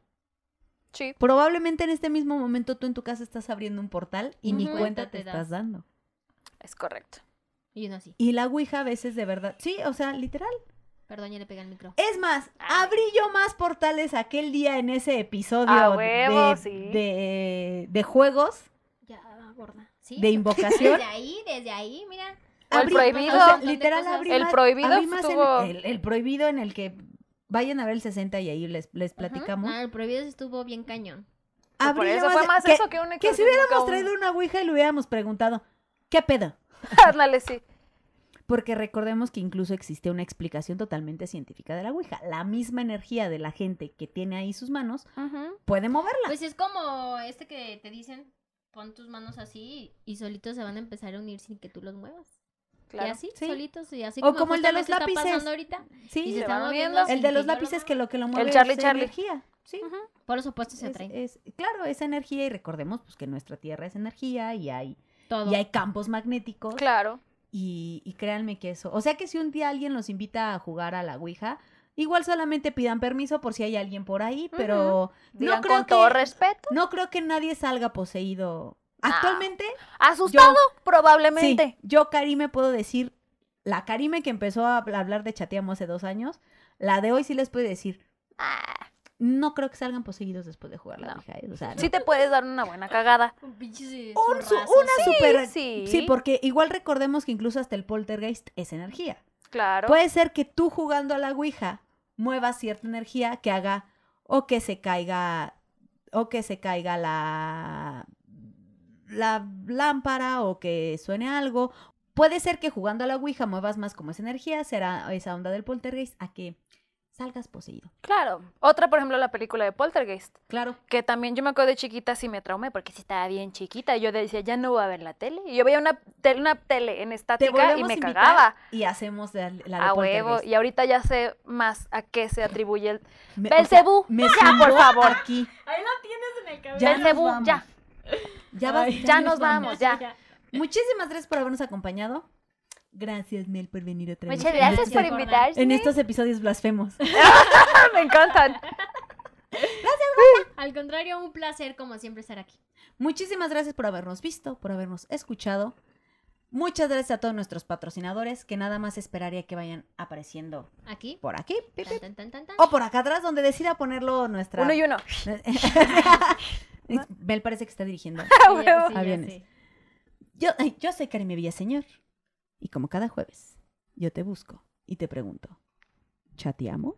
Sí. Probablemente en este mismo momento tú en tu casa estás abriendo un portal y mi ni cuenta te, estás dando. Es correcto. Y uno sí. Y la Ouija a veces de verdad. Sí, o sea, literal. Perdón, ya le pegué el micro. Es más, ah. abrí yo más portales aquel día en ese episodio ah, de, juegos. Ya, ah, gorda. ¿Sí? De invocación. desde ahí, desde ahí, mira. el prohibido. literal abrí El prohibido el prohibido en el que Vayan a ver el 60 y ahí les, les platicamos. Ah, el prohibido estuvo bien cañón. Ah, Por eso fue más que, eso que una Que si hubiéramos traído una ouija y le hubiéramos preguntado, ¿qué pedo? Ándale, sí. Porque recordemos que incluso existe una explicación totalmente científica de la Ouija. La misma energía de la gente que tiene ahí sus manos puede moverla. Pues es como este que te dicen, pon tus manos así y solitos se van a empezar a unir sin que tú los muevas. Y así, solitos, y así o como, el de los lápices. Está pasando ahorita, sí, El de los lápices que lo que lo mueve el Charlie, es Charlie. energía. Sí. Por supuesto se Es, claro, es energía y recordemos pues que nuestra Tierra es energía y hay, Y hay campos magnéticos. Claro. Y, y, créanme que eso. O sea que si un día alguien los invita a jugar a la Ouija, igual solamente pidan permiso por si hay alguien por ahí, pero con todo respeto. No creo que nadie salga poseído Ah. Actualmente. ¿Asustado? probablemente. yo, Karime, puedo decir. La Karime que empezó a hablar de chateamos hace dos años, la de hoy sí les puedo decir. Ah. no creo que salgan poseídos después de jugar la Ouija. ¿eh? Sí te puedes dar una buena cagada. Un una sí, super. Sí. porque igual recordemos que incluso hasta el poltergeist es energía. Claro. Puede ser que tú jugando a la Ouija muevas cierta energía que haga o que se caiga o que se caiga la la lámpara o que suene algo. Puede ser que jugando a la Ouija muevas más como esa energía, será esa onda del poltergeist a que salgas poseído. Claro. Otra, por ejemplo, la película de Poltergeist. Claro. Que también yo me acuerdo de chiquita si me traumé porque si estaba bien chiquita. yo decía, ya no voy a ver la tele. Y yo veía una, tele, una tele en estática y me cagaba. Y hacemos la, A Poltergeist. huevo. Y ahorita ya sé más a qué se atribuye el. me ya, por favor. Aquí. Ahí lo tienes en el cabello. Ya ya. Ya, nos vamos, ya. Muchísimas gracias por habernos acompañado. Gracias, Mel, por venir otra vez. Muchas gracias por invitarnos. En estos episodios blasfemos. Me encantan. Uh. Gracias, Al contrario, un placer como siempre estar aquí. Muchísimas gracias por habernos visto, por habernos escuchado. Muchas gracias a todos nuestros patrocinadores, que nada más esperaría que vayan apareciendo. ¿Aquí? Por aquí. o por acá atrás, donde decida ponerlo nuestra... Uno y uno. Bel parece que está dirigiendo. Ah, sí, sí, ah, Yo, yo soy Karime Villaseñor. Y como cada jueves, yo te busco y te pregunto, ¿chateamos?